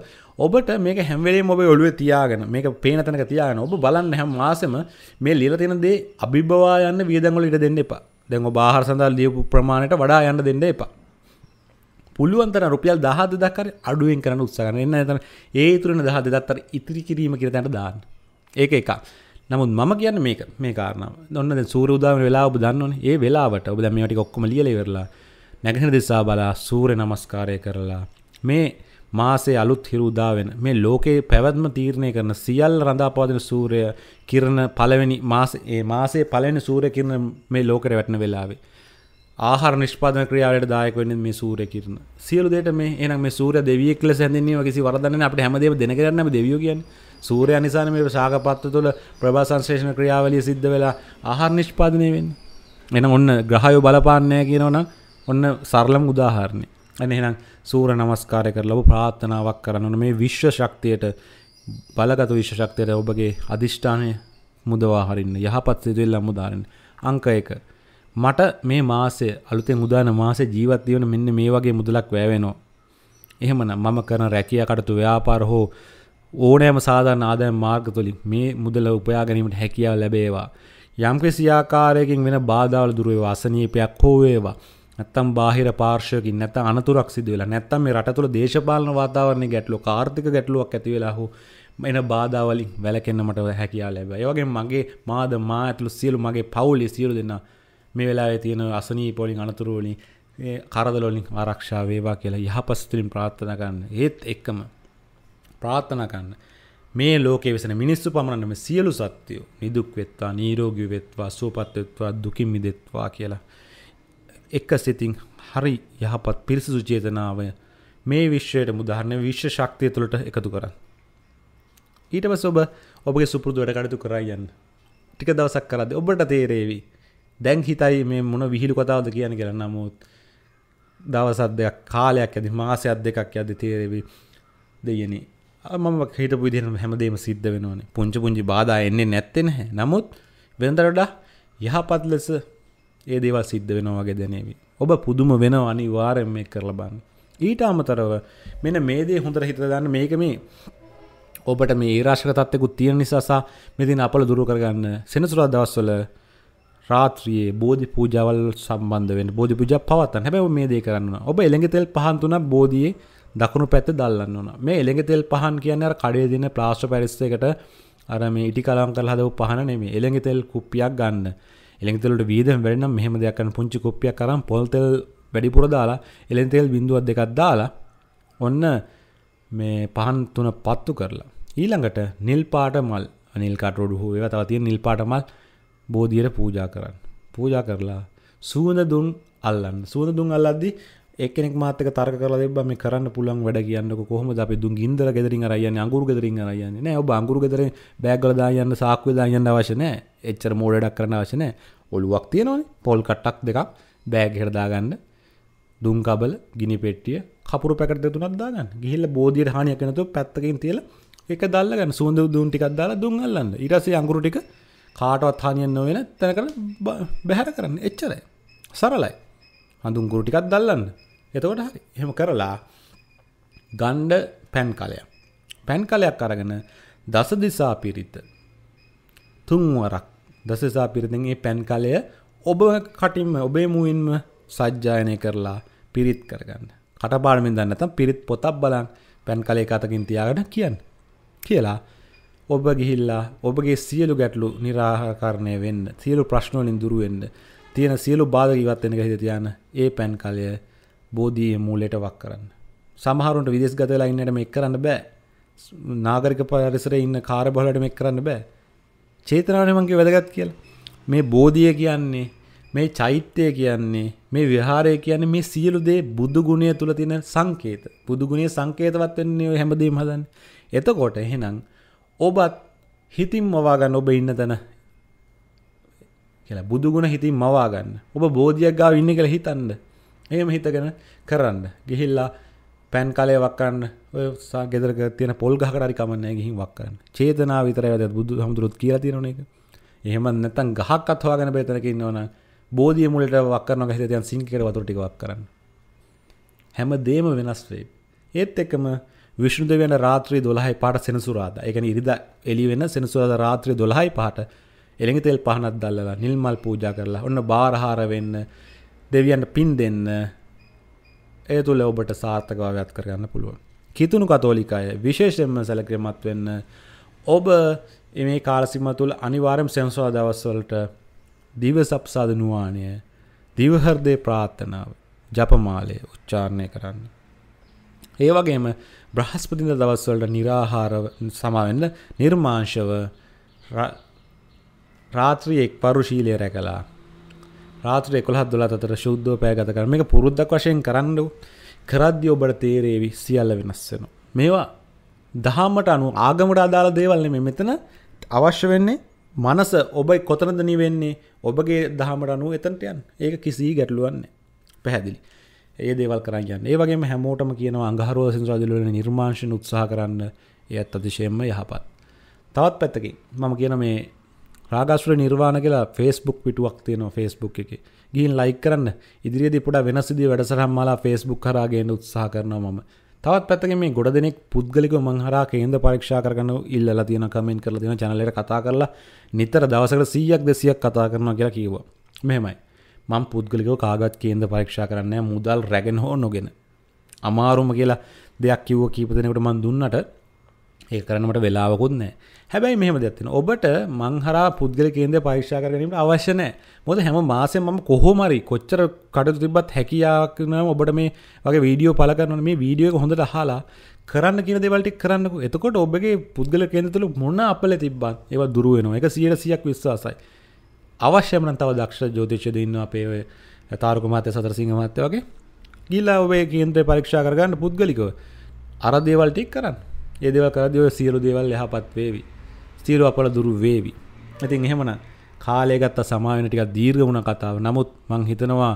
ඔබට මේක හැම්වලේ ඔබ ඔලුව තියාගෙන මේක පේන තැනක තියාගෙන ඔබ බලන්න හැම මාසෙම මේ ලියලා තියෙන දේ අභිභවා යන්න වියදම් වල ඉඩ දෙන්න එපා. දැන් ඔබ ආහාර සඳහා ලියපු ප්‍රමාණයට වඩා යන්න දෙන්න එපා. පුළුවන් තරම් රුපියල් 10000 දක්වා අඩුවෙන් කරන්න උත්සාහ කරන්න. එන්න එතන ඒ ඉතුරුන 10000 දත්තර ඉතිරි කිරීම කියලා තැනට දාන්න. ඒක එකක්. නමුත් මම කියන්න මේක මේ කාරණාව ඔන්න සූරූදාම වෙලා ඔබ දන්නවනේ ඒ වෙලාවට ඔබ දැන් මේ ටික ඔක්කොම ලියලා ඉවරලා නැගෙනහිර දිසා බලා සූර්ය නමස්කාරය කරලා මේ මාසේ අලුත් හිරුදා වෙන මේ ලෝකයේ පැවැත්ම තීරණය කරන සියල්ල රඳා පවතින සූර්ය කිරණ පළවෙනි මාසේ ඒ මාසේ පළවෙනි සූර්ය කිරණ මේ ලෝකෙට වැටෙන වෙලාවේ ආහාර නිෂ්පාදන ක්‍රියාවලට දායක වෙන්නේ මේ සූර්ය කිරණ. සියලු දෙයට මේ එහෙනම් මේ සූර්ය දෙවියෙක් ලෙස හැඳින්වීම කිසි වරදක් නැහැ අපිට හැමදේම දෙන කරන්නේ අපි දෙවියෝ කියන්නේ. සූරය නිසාන මේ ශාකපත්ත තුළ ප්‍රභා සංශ්‍රේෂණ ක්‍රියාවලිය සිද්ධ වෙලා ආහාර නිෂ්පාදනය වෙන්න එන ඔන්න ග්‍රහයෝ බලපාන්නෑ කියනවනම් ඔන්න සරලම් උදාහරණය ඇන එහෙනම් සූර නමස්කාරය කරලබ ප්‍රාත්ථනාවක් කරන්න මේ විශ්ව ශක්තියට බලගත විශ්ව ශක්තියට ඔබගේ අධිෂ්ඨානය මුදවා හරින්න යහපත් සිදුවෙල්ල මුදාරන්න අංක එක මට මේ මාසේ අලුතේ මුදාන මාසේ ජීවත් වන මෙන්න මේ වගේ මුදලක් වැෑවෙනවා එහෙමන මම කරන රැකිය කටතු ව්‍යාපාර හෝ ඕනෑම සාධාරණ ආදායම් මාර්ග තුළින් මේ මුදල උපයා ගැනීමට හැකියාව ලැබේවා. යම්කිසි ආකාරයකින් වෙන බාධාවල දුර වේවා, අසනීපයක් හෝ වේවා. නැත්තම් බාහිර පාර්ශවයකින් නැත්තම් අනතුරක් සිදු වෙලා නැත්තම් මේ රට තුළ දේශපාලන වාතාවරණයේ ගැටලුවක්, ආර්ථික ගැටලුවක් ඇති වෙලා හෝ එන බාධාවලින් වැලකෙන්න මට හැකියාව ලැබෙයි. ඒ වගේම මගේ මාද මා ඇතුළු සියලු මගේ පවුලේ සියලු දෙනා මේ වෙලාවේ තියෙන අසනීප වලින් අනතුරු වලින් කරදර වලින් ආරක්ෂා වේවා කියලා යහපත් ස්ත්‍රීන් ප්‍රාර්ථනා කරන්න. ඒත් එක්කම ප්‍රාර්ථනා කරන්න. මේ ලෝකේ වෙසෙන මිනිස්සු පමණම සියලු සත්‍යයෝ නිදුක් වෙත්වා, නිරෝගී වෙත්වා, සුවපත් වෙත්වා, දුකින් මිදෙත්වා කියලා එක සිතින් හරි යහපත් පිරිසිදු චේතනාව මේ විශ්වයට මුදාහරණ විශ්ව ශක්තිය තුළට එකතු කරන්න. ඊට පස්සේ ඔබ ඔබගේ සුපුරුදු වැඩ කටයුතු කරා යන්න. ටික දවසක් කරද්දී ඔබට තේරෙවි. දැන් හිතයි මේ මොන විහිළු කතාවද කියන්නේ කියලා. නමුත් දවසක් දෙකක් කාලයක් යද්දි මාසයක් දෙකක් යද්දි තේරෙවි. දෙයනේ මම හිත පුදින හැමදේම සිද්ධ වෙනවන පුංච පුංචි බාධා එන්නේ නැත්තෙන හැ නමුත් වෙනතරඩා යහපත් ලෙස ඒ දේවල් සිද්ධ වෙනවාගේ දැනේවි ඔබ පුදුම වෙන අනිවාරෙන් මේ කරලබන්න ඊට අමතරව මෙන මේදේ හොඳර හිතදන්න මේක මේ ඔබට මේ ඒරාශක තත්යකුත් තියෙන නිසාසා මෙතින් අපල දුරු කරගන්න සෙනසුරා දවස්වල රාත්‍රයේ බෝධි පූජාවල් සම්බන්ධ වෙන බෝධි පූජා පවත්තන් හැබැයි මේ දේ කරන්න ඔබ එළඟ තෙල් පහන්තුන බෝධියේ දකුණු පැත්ත දල්ලන්න ඕන මේ එළෙඟ තෙල් පහන් කියන්න කඩේ දින ප්ලාස්ට පැරිස්සකට අර මේ ඉටි කලම් කර හදව පහන නෙමේ එළෙඟ තෙල් කුප්පියක් ගන්න එළෙඟතෙලට වීදම් වැඩනම් මෙහෙම දෙයක්කන පුංචි කුප්පියක් කරම් පොල්තෙල් වැඩිපුර දාලා එළෙන්තෙල් බිඳුවත් දෙකක් දාලා ඔන්න මේ පහන් තුන පත්තු කරලා ඊළඟට නිල් පාට මල් අනිල්කාටරොඩු හෝ ඒවා තව තියෙන නිල් පාට මල් බෝධියට පූජා කරන්න පූජා කරලා සූඳ දුන් අල්ලන්න සූඳ දුන් අල්ලද්දි එකෙක් මාතක තර්ක කල දෙබ මේ කරන්න පුළන් වැඩ කියන්න කොහම අප දු ඉදර ගෙදරින් අරයන්න අගුරු ගෙදරින් අරයන්න නෑ ඔබ අගුරු ගෙදර බෑගලදා යන්න සාක්වදා යන්න වශනය එච්චර මෝඩඩක් කරන වශනය ඔළුවක් තියෙනවන පොල් කට්ටක් දෙකක් බෑග හෙරදාගන්න දුම්කබල ගිනි පෙට්ටිය කපුරු පැකට දෙතුනක් දාගන්න ගිහිල්ල බෝධියට හානියක් නැතු පැත්තකින් තියල එක දල්ලගන්න සුවඳ දුන් ටිකක් දාලා දුම් අල්ලන්න ඊටසේ අඟුරු ටික කාටවත් හානියක් නොවෙන තැනකට බැහැර කරන්න එච්චරයි සරලයි හඳුන් ගුරු ටිකක් දල්ලන්න එතකොට හරි එහෙම කරලා ගණ්ඩ පැන් කලයක් පැන් කලයක් අරගෙන දස දිසා පිරිත තුන්වරක් දසසා පිරිතෙන් ඒ පැන් කලය ඔබ කටින්ම ඔබේ මුවින්ම සජ්ජායනය කරලා පිරිත් කරගන්න කටපාඩමින් දන්න නැත්නම් පිරිත් පොතක් බලන් පැන් කලේ කතකින් තියාගෙන කියන්න කියලා ඔබ ගිහිල්ලා ඔබගේ සියලු ගැටලු निराකරණය වෙන්න සියලු ප්‍රශ්න වලින් දුර වෙන්න තියෙන සියලු බාධක ඉවත් වෙන එක හිතේ තියාන ඒ පැන් කලය බෝධීය මූලයට වක් කරන්න. සමහරුන්ට විදේශ ගත වෙලා ඉන්නට මේක කරන්න බෑ. නාගරික පරිසරයේ ඉන්න කාර්යබලවලට මේක කරන්න බෑ. චේතනාවනේ මං කිය වැදගත් කියලා. මේ බෝධිය කියන්නේ මේ චෛත්‍යය කියන්නේ මේ විහාරය කියන්නේ මේ සියලු දේ බුදු ගුණය තුල තියෙන සංකේත. බුදු ගුණයේ සංකේතවත් වෙන්නේ ඔය හැමදේම හදන්නේ. එතකොට එහෙනම් ඔබත් හිතින් මවා ගන්න ඔබ ඉන්න තැන කියලා බුදු ගුණ හිතින් මවා ගන්න. ඔබ බෝධියක් ගාව ඉන්නේ කියලා හිතන්න. එහෙම හිතගෙන කරන්න ගිහිල්ලා පැන් කලේ වක්කන්න ඔයසා ගෙදරක තියෙන පොල් ගහකරි කමන්නේ ගිහින් වක්කන්න චේතනා විතරයි වැදගත් බුදු හමුදුරුත් කියලා තියෙන එක එහෙම නැත්නම් ගහක් අත්හොයාගෙන බෙතනක ඉන්නවනම් බෝධිය මුලට වක්කරනවා ගහිත තියන් සිංකේට වතුර ටික වක්කරන්න හැම දෙම වෙනස් වෙයි ඒත් එකම විෂ්ණු දෙවියන් රාත්‍රී 12යි පාට සෙනසුරාදා ඒ කියන්නේ ඉරිදා එළි වෙන සෙනසුරාදා රාත්‍රී 12යි පාට එළඟ තෙල් පහනක් දැල්ලලා නිල් මල් පූජා කරලා ඔන්න බාරහාර වෙන්න දෙවියන්ට පින් දෙන්න ඒ තුළ ඔබට සාර්ථකවාගත් කරගන්න පුළුවන්. කිතුුණු කතෝලිකාය විශේෂයෙන්ම සැලක්‍රමත් වෙන්න ඔබ එමේ කාලසිම තුළ අනිවාරම් සැන්සවා දවස්වලට දිව සප්සාධ නුවානය දිවහර්දය ප්‍රාත්ථනාව ජපමාලය උච්චාරණය කරන්න. ඒ වගේම බ්‍රහස්පතිද දවස්වලට නිරාහාරව සමාවෙන්න නිර්මාංශව රාත්‍රී එක් පරුශීලය රැකලා රාත්‍ර එකොළහත් දොලා අතර ශුද්ධෝ පෑ ගත කර මේක පුරුද්දක් වශයෙන් කරන්න කරද්දි ඔබට තේරේවි සියල්ල වෙනස් වෙනවා. මේවා දහමට අනු ආගමට අදාළ දේවල් නෙමෙයි මෙතන අවශ්‍ය වෙන්නේ මනස ඔබ කොතනද නිවෙන්නේ ඔබගේ දහමට අනුව එතනට යන්න. ඒක කිසි ගැටලුවක් නැහැ. පැහැදිලි. ඒ දේවල් කරන් යන්න. ඒ වගේම හැමෝටම කියනවා අඟහරුව සෙන්සරාජුල වෙන නිර්මාංශන උත්සාහ කරන්න. ඒත් අතිශයෙන්ම යහපත්. තවත් පැත්තකින් මම කියන මේ රාගාසුර නිර්වාණ කියලා ෆේස්බුක් පිටුවක් තියෙනවා ෆේස්බුක් එකේ. ගිහින් ලයික් කරන්න. ඉදිරියේදී පොඩා වෙනස් විදිහේ වැඩසටහන් මාලා ෆේස්බුක් හරහා ගේන්න උත්සාහ කරනවා මම. තවත් පැත්තකින් මේ ගොඩ දෙනෙක් පුද්ගලිකව මං හරහා කේන්ද්‍ර පරීක්ෂා කරගන්න ඉල්ලලා තියෙන කමෙන්ට් කරලා තියෙන channel එකට කතා කරලා නිතර දවසකට 100ක් 200ක් කතා කරනවා කියලා කිව්වා. මෙහෙමයි. මං පුද්ගලිකව කාගත් කේන්ද්‍ර පරීක්ෂා කරන්නේ මුදල් රැගෙන හෝ නොගෙන. අමාරුම කියලා දෙයක් කිව්ව කීප දෙනෙකුට මං දුන්නට ඒ කරනට වෙලාවකුත් නෑ හැබැයි මෙහම දෙත්තින ඔබට මංහර පුද්ගල කේන්ද පරික්ෂා කරනීමට අවශ්‍යනෑ මොද හැම මාසය මම කොහොමරි කොච්චර කඩතු තිබත් හැකියාක්න ඔබට මේ වගේ වීඩියෝ පල කරන මේ වීඩියෝ හොඳට හලා කරන්න කියන දෙවල්ටි කරන්නක එතකොට ඔබගේ පුද්ගල කේන්දතුළ මොන්න අපල තිබ්බත් ඒව දුරුවෙනවා එක සියට සියක් විශ්වාසයි අවශ්‍යමන තව දක්ෂ ජෝතිෂ්‍ය දෙන්න අපේ තාරකු මතය සතර සිංහ මත්‍ය වගේ ගිල්ලා ඔබේ කේන්ද්‍ර පරීක්ෂා කරගන්න පුද්ගලිකව අරදේවල්ටික් කරන්න ඒ දේවල් කරද්දී ඔය සියලු දේවල් යහපත් වේවි. සියලු අපල දුරු වේවි. ඉතින් එහෙමනම් කාලය ගත්ත සමාවෙන ටිකක් දීර්ඝ වුණ කතාව. නමුත් මං හිතනවා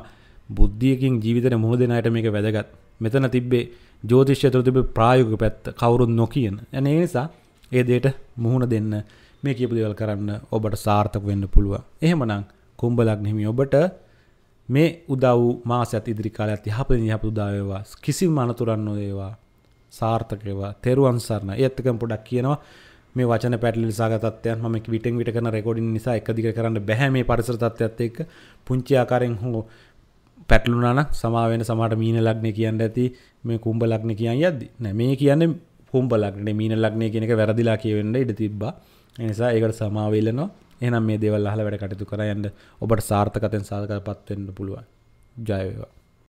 බුද්ධියකින් ජීවිතේ මුහුණ දෙන අයට මේක වැදගත්. මෙතන තිබ්බේ ජ්‍යොතිෂය තුළ තිබ්බේ ප්‍රායෝගික පැත්ත. කවුරුත් නොකියන. එනේ නිසා ඒ දෙයට මුහුණ දෙන්න මේ කියපු දේවල් කරන්න ඔබට සාර්ථක වෙන්න පුළුවන්. එහෙමනම් කුම්භ ලග්න හිමි ඔබට මේ උදව් මාසයත් ඉදිරි කාලයත් යහපත යහපත උදා වේවා. කිසිම අනතුරක් නොවේවා. සාර්ථකව තෙරුවන් සරණ ඒත් එක පොඩක් කියනවා මේ වචන පැටලි සාගතත්වයන් මම විටෙන් විට කරන රෙකෝඩින් නිසා එක දිගට කරන්න බැහැ මේ පරිසර තත්ත්වයත් එක්ක පුංචි ආකාරයෙන් හෝ පැටලුනාන සමාවෙන සමට මීන ලග්නය කියන්න ඇති මේ කුම්ඹ ලග්න කියන්න යද්දි නැ මේ කියන්නේ කුම්ඹ ලග්නේ මීන ලග්නය කියනක වැරදිලා කියවෙන්න ඉඩ තිබ්බා එනිසා ඒකට සමාවෙල්ලනවා එනම් මේ දෙවල් අහල වැඩ කටයුතු කරයන්න ඔබට සාර්ථකතෙන් සාධකර පත්වෙන්න පුළුවන් ජයවේවා